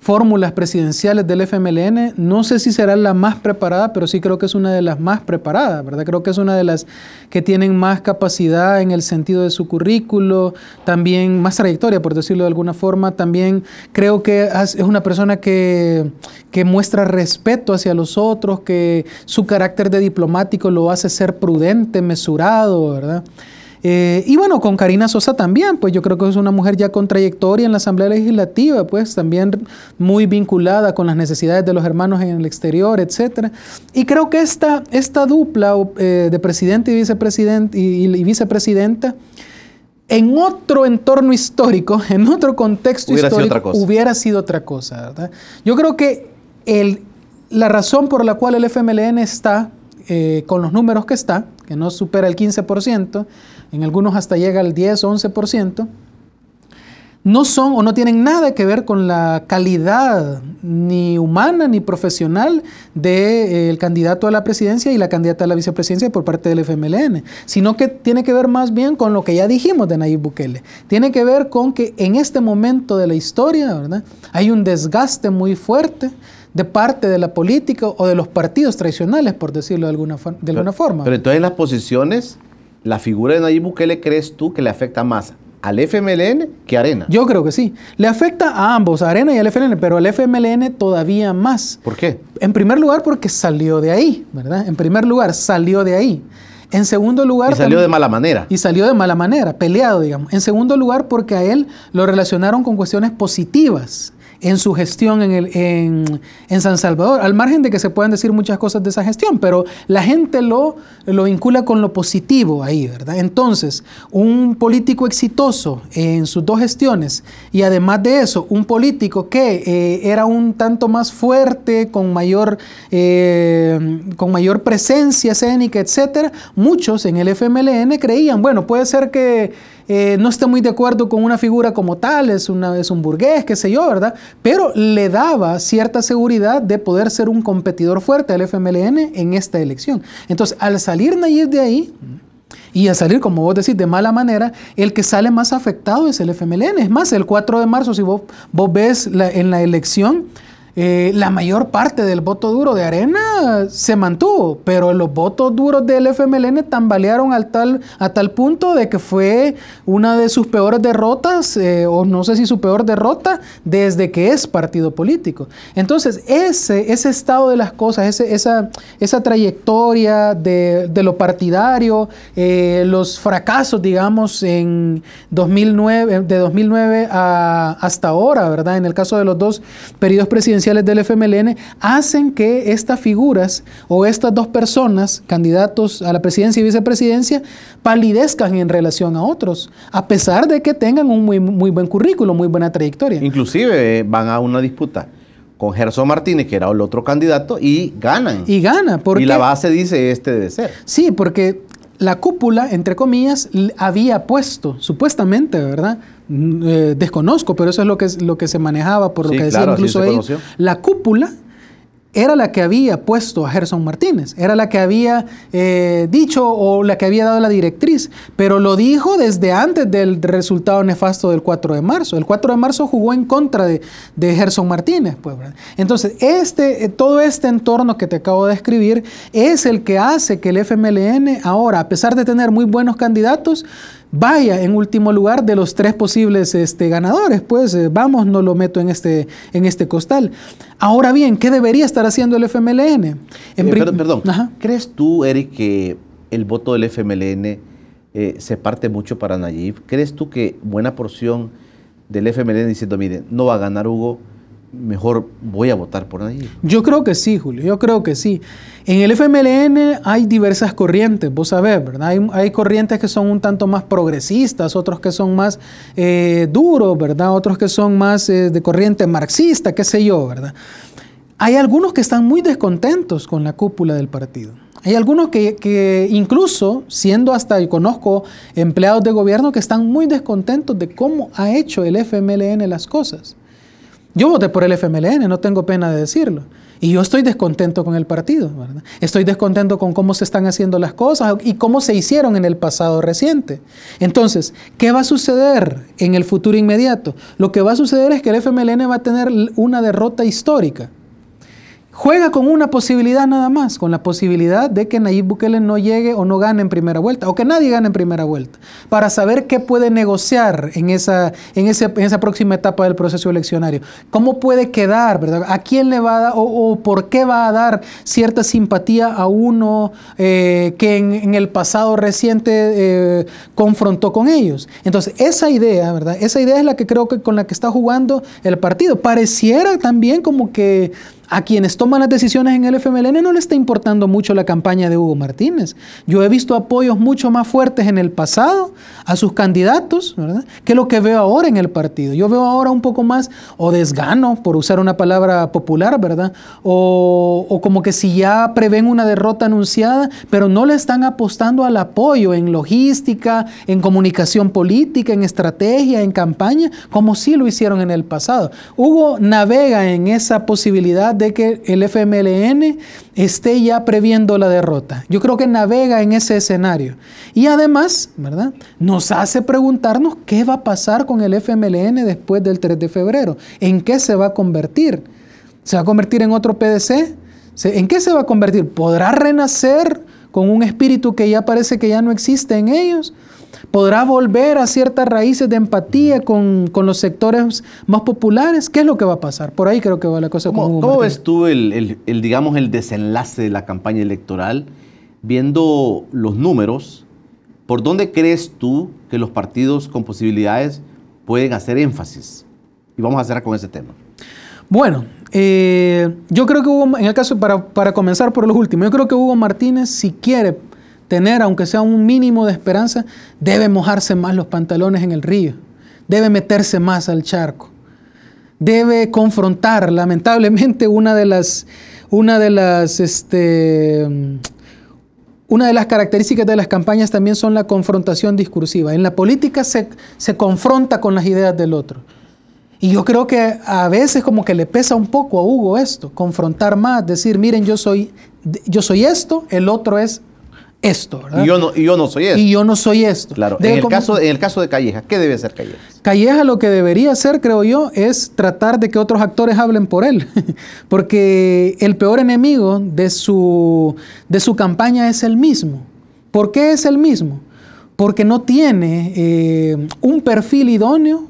fórmulas presidenciales del FMLN, no sé si será la más preparada, pero sí creo que es una de las más preparadas, ¿verdad? Creo que es una de las que tienen más capacidad en el sentido de su currículo, también más trayectoria, por decirlo de alguna forma, también creo que es una persona que, que muestra respeto hacia los otros, que su carácter de diplomático lo hace ser prudente, mesurado, ¿verdad? Eh, y bueno, con Karina Sosa también, pues yo creo que es una mujer ya con trayectoria en la Asamblea Legislativa, pues también muy vinculada con las necesidades de los hermanos en el exterior, etcétera. Y creo que esta, esta dupla eh, de presidente y, vicepresidente, y, vicepresidenta, en otro entorno histórico, en otro contexto hubiera histórico, sido otra cosa. hubiera sido otra cosa. ¿verdad? Yo creo que el, la razón por la cual el FMLN está eh, con los números que está, que no supera el 15%, en algunos hasta llega al 10 o 11%, no son o no tienen nada que ver con la calidad ni humana ni profesional del de, eh, candidato a la presidencia y la candidata a la vicepresidencia por parte del FMLN, sino que tiene que ver más bien con lo que ya dijimos de Nayib Bukele. Tiene que ver con que en este momento de la historia ¿verdad? hay un desgaste muy fuerte de parte de la política o de los partidos tradicionales, por decirlo de alguna, de forma. Pero entonces las posiciones, la figura de Nayib Bukele, ¿crees tú que le afecta más al FMLN que a Arena? Yo creo que sí. Le afecta a ambos, a Arena y al FMLN, pero al FMLN todavía más. ¿Por qué? En primer lugar porque salió de ahí, ¿verdad? En primer lugar, salió de ahí. En segundo lugar... Y salió de mala manera. Y salió de mala manera, peleado, digamos. En segundo lugar, porque a él lo relacionaron con cuestiones positivas en su gestión en, San Salvador, al margen de que se puedan decir muchas cosas de esa gestión, pero la gente lo, lo vincula con lo positivo ahí, ¿verdad? Entonces, un político exitoso en sus dos gestiones y además de eso, un político que eh, era un tanto más fuerte, con mayor, eh, con mayor presencia escénica, etcétera, muchos en el FMLN creían, bueno, puede ser que eh, no está muy de acuerdo con una figura como tal, es, una, es un burgués, qué sé yo, ¿verdad? Pero le daba cierta seguridad de poder ser un competidor fuerte al FMLN en esta elección. Entonces, al salir Nayib de ahí, y al salir, como vos decís, de mala manera, el que sale más afectado es el FMLN. Es más, el 4 de marzo, si vos, vos ves en la elección, eh, la mayor parte del voto duro de Arena se mantuvo, pero los votos duros del FMLN tambalearon al tal, a tal punto de que fue una de sus peores derrotas, eh, o no sé si su peor derrota, desde que es partido político. Entonces, ese, ese estado de las cosas, esa, esa trayectoria de, lo partidario, eh, los fracasos, digamos, en 2009, de 2009 hasta ahora, ¿verdad? En el caso de los dos periodos presidenciales, del FMLN hacen que estas figuras o estas dos personas, candidatos a la presidencia y vicepresidencia, palidezcan en relación a otros, a pesar de que tengan un muy, muy buen currículo, muy buena trayectoria. Inclusive eh, van a una disputa con Gerson Martínez, que era el otro candidato, y ganan. Y gana, porque... Y la base dice, este debe ser. Sí, porque la cúpula, entre comillas, había puesto, supuestamente, ¿verdad? Mm, eh, desconozco, pero eso es lo que, lo que se manejaba, por lo que decía incluso ahí. La cúpula era la que había puesto a Gerson Martínez, era la que había eh, dicho o la que había dado la directriz, pero lo dijo desde antes del resultado nefasto del 4 de marzo. El 4 de marzo jugó en contra de, de Gerson Martínez. Pues, Entonces, este, eh, todo este entorno que te acabo de describir es el que hace que el FMLN ahora, a pesar de tener muy buenos candidatos, vaya en último lugar de los tres posibles este, ganadores. Pues eh, vamos, no lo meto en este, en este costal. Ahora bien, ¿qué debería estar haciendo el FMLN? Eh, perdón, ¿crees tú, Eric, que el voto del FMLN eh, se parte mucho para Nayib? ¿Crees tú que buena porción del FMLN diciendo, mire, no va a ganar Hugo? mejor voy a votar por ahí. Yo creo que sí, Julio, yo creo que sí. En el FMLN hay diversas corrientes, vos sabés, ¿verdad? Hay, corrientes que son un tanto más progresistas, otros que son más eh, duros, ¿verdad? Otros que son más eh, de corriente marxista, qué sé yo, ¿verdad? Hay algunos que están muy descontentos con la cúpula del partido. Hay algunos que, que, incluso, siendo hasta, y conozco empleados de gobierno que están muy descontentos de cómo ha hecho el FMLN las cosas. Yo voté por el FMLN, no tengo pena de decirlo. Y yo estoy descontento con el partido, Estoy descontento con cómo se están haciendo las cosas y cómo se hicieron en el pasado reciente. Entonces, ¿qué va a suceder en el futuro inmediato? Lo que va a suceder es que el FMLN va a tener una derrota histórica juega con una posibilidad nada más, con la posibilidad de que Nayib Bukele no llegue o no gane en primera vuelta, o que nadie gane en primera vuelta, para saber qué puede negociar en esa, en esa próxima etapa del proceso eleccionario, cómo puede quedar, ¿verdad? ¿A quién le va a dar o, por qué va a dar cierta simpatía a uno eh, que en, el pasado reciente eh, confrontó con ellos? Entonces, esa idea, ¿verdad? Esa idea es la que creo que con la que está jugando el partido. Pareciera también como que a quienes toman las decisiones en el FMLN no le está importando mucho la campaña de Hugo Martínez. Yo he visto apoyos mucho más fuertes en el pasado a sus candidatos ¿verdad? que lo que veo ahora en el partido. Yo veo ahora un poco más o desgano, por usar una palabra popular, ¿verdad? O, como que si ya prevén una derrota anunciada, pero no le están apostando al apoyo en logística, en comunicación política, en estrategia, en campaña, como sí lo hicieron en el pasado. Hugo navega en esa posibilidad de que el FMLN esté ya previendo la derrota. Yo creo que navega en ese escenario. Y además, ¿verdad? Nos hace preguntarnos qué va a pasar con el FMLN después del 3 de febrero. ¿En qué se va a convertir? ¿Se va a convertir en otro PDC? ¿En qué se va a convertir? ¿Podrá renacer con un espíritu que ya parece que ya no existe en ellos? ¿Podrá volver a ciertas raíces de empatía con, los sectores más populares? ¿Qué es lo que va a pasar? Por ahí creo que va la cosa. ¿Cómo, ¿cómo ves tú el, digamos, el desenlace de la campaña electoral viendo los números? ¿Por dónde crees tú que los partidos con posibilidades pueden hacer énfasis? Y vamos a cerrar con ese tema. Bueno, eh, yo creo que Hugo, en el caso, para, para comenzar por los últimos, yo creo que Hugo Martínez, si quiere tener, aunque sea un mínimo de esperanza, debe mojarse más los pantalones en el río, debe meterse más al charco, debe confrontar, lamentablemente, una de las, una de las, este, una de las características de las campañas también son la confrontación discursiva. En la política se, se confronta con las ideas del otro. Y yo creo que a veces como que le pesa un poco a Hugo esto, confrontar más, decir, miren, yo soy, yo soy esto, el otro es esto, ¿verdad? Y yo no, yo no soy esto. Y yo no soy esto. Claro, en el, caso, en el caso de Calleja, ¿qué debe hacer Calleja? Calleja lo que debería hacer, creo yo, es tratar de que otros actores hablen por él. Porque el peor enemigo de su, de su campaña es el mismo. ¿Por qué es el mismo? Porque no tiene eh, un perfil idóneo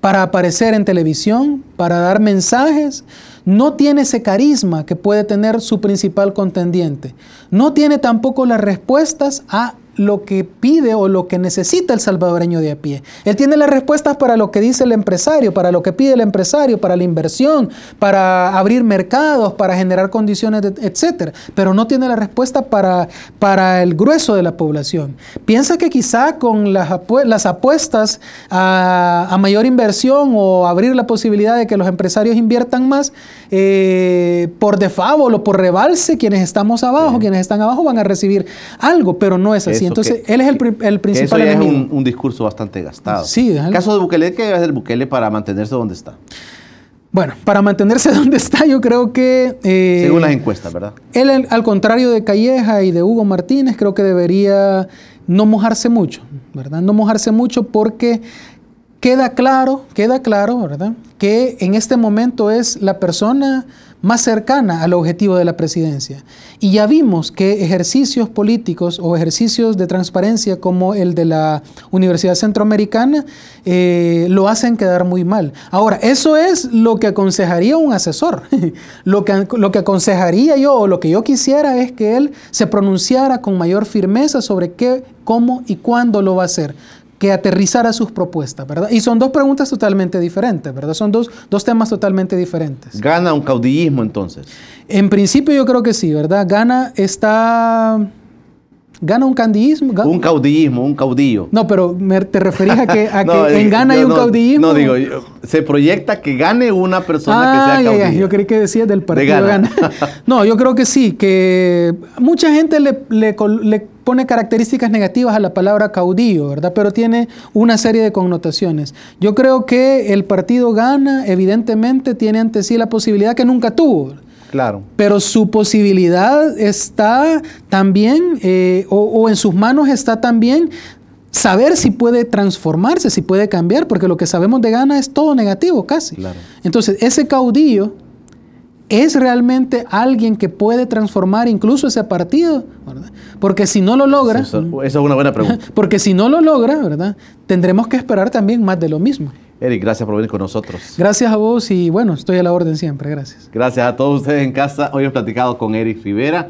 para aparecer en televisión, para dar mensajes, no tiene ese carisma que puede tener su principal contendiente, no tiene tampoco las respuestas a lo que pide o lo que necesita el salvadoreño de a pie. Él tiene las respuestas para lo que dice el empresario, para lo que pide el empresario, para la inversión, para abrir mercados, para generar condiciones, etcétera, Pero no tiene la respuesta para, para el grueso de la población. Piensa que quizá con las, apuestas a, mayor inversión o abrir la posibilidad de que los empresarios inviertan más, eh, por default o por rebalse, quienes estamos abajo, quienes están abajo van a recibir algo, pero no es así entonces él es el, el principal eso Es un, discurso bastante gastado. Sí, el caso de Bukele, ¿qué debe hacer Bukele para mantenerse donde está? Bueno, para mantenerse donde está, yo creo que. Eh, Según las encuestas, ¿verdad? Él, al contrario de Calleja y de Hugo Martínez, creo que debería no mojarse mucho, ¿verdad? No mojarse mucho porque queda claro, queda claro, ¿verdad? Que en este momento es la persona más cercana al objetivo de la presidencia. Y ya vimos que ejercicios políticos o ejercicios de transparencia como el de la Universidad Centroamericana eh, lo hacen quedar muy mal. Ahora, eso es lo que aconsejaría un asesor. lo, que, lo que aconsejaría yo o lo que yo quisiera es que él se pronunciara con mayor firmeza sobre qué, cómo y cuándo lo va a hacer que aterrizara sus propuestas, ¿verdad? Y son dos preguntas totalmente diferentes, ¿verdad? Son dos, temas totalmente diferentes. ¿Gana un caudillismo entonces? En principio yo creo que sí, ¿verdad? Gana está... ¿Gana un candillismo? Un caudillismo, un caudillo. No, pero te referís a que, a en eh, Gana hay un caudillismo. No, digo, se proyecta que gane una persona que sea ah, caudillo. yo creí que decías del partido de no, yo creo que sí, que mucha gente le, le pone características negativas a la palabra caudillo, ¿verdad? Pero tiene una serie de connotaciones. Yo creo que el partido gana, evidentemente, tiene ante sí la posibilidad que nunca tuvo. Claro. Pero su posibilidad está también, eh, o, o en sus manos está también saber si puede transformarse, si puede cambiar, porque lo que sabemos de Gana es todo negativo casi. Claro. Entonces, ese caudillo es realmente alguien que puede transformar incluso ese partido, Porque si no lo logra... Esa, es una buena pregunta. Porque si no lo logra, ¿verdad? Tendremos que esperar también más de lo mismo. Eric, gracias por venir con nosotros. Gracias a vos y bueno, estoy a la orden siempre, gracias. Gracias a todos ustedes en casa. Hoy hemos platicado con Eric Rivera.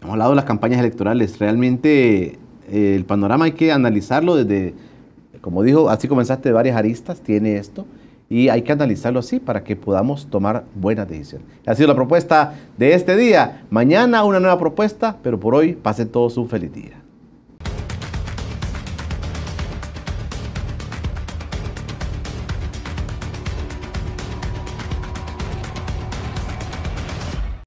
Hemos hablado de las campañas electorales. Realmente eh, el panorama hay que analizarlo desde, como dijo, así comenzaste de varias aristas, tiene esto y hay que analizarlo así para que podamos tomar buenas decisiones. Ha sido la propuesta de este día. Mañana una nueva propuesta, pero por hoy pasen todos un feliz día.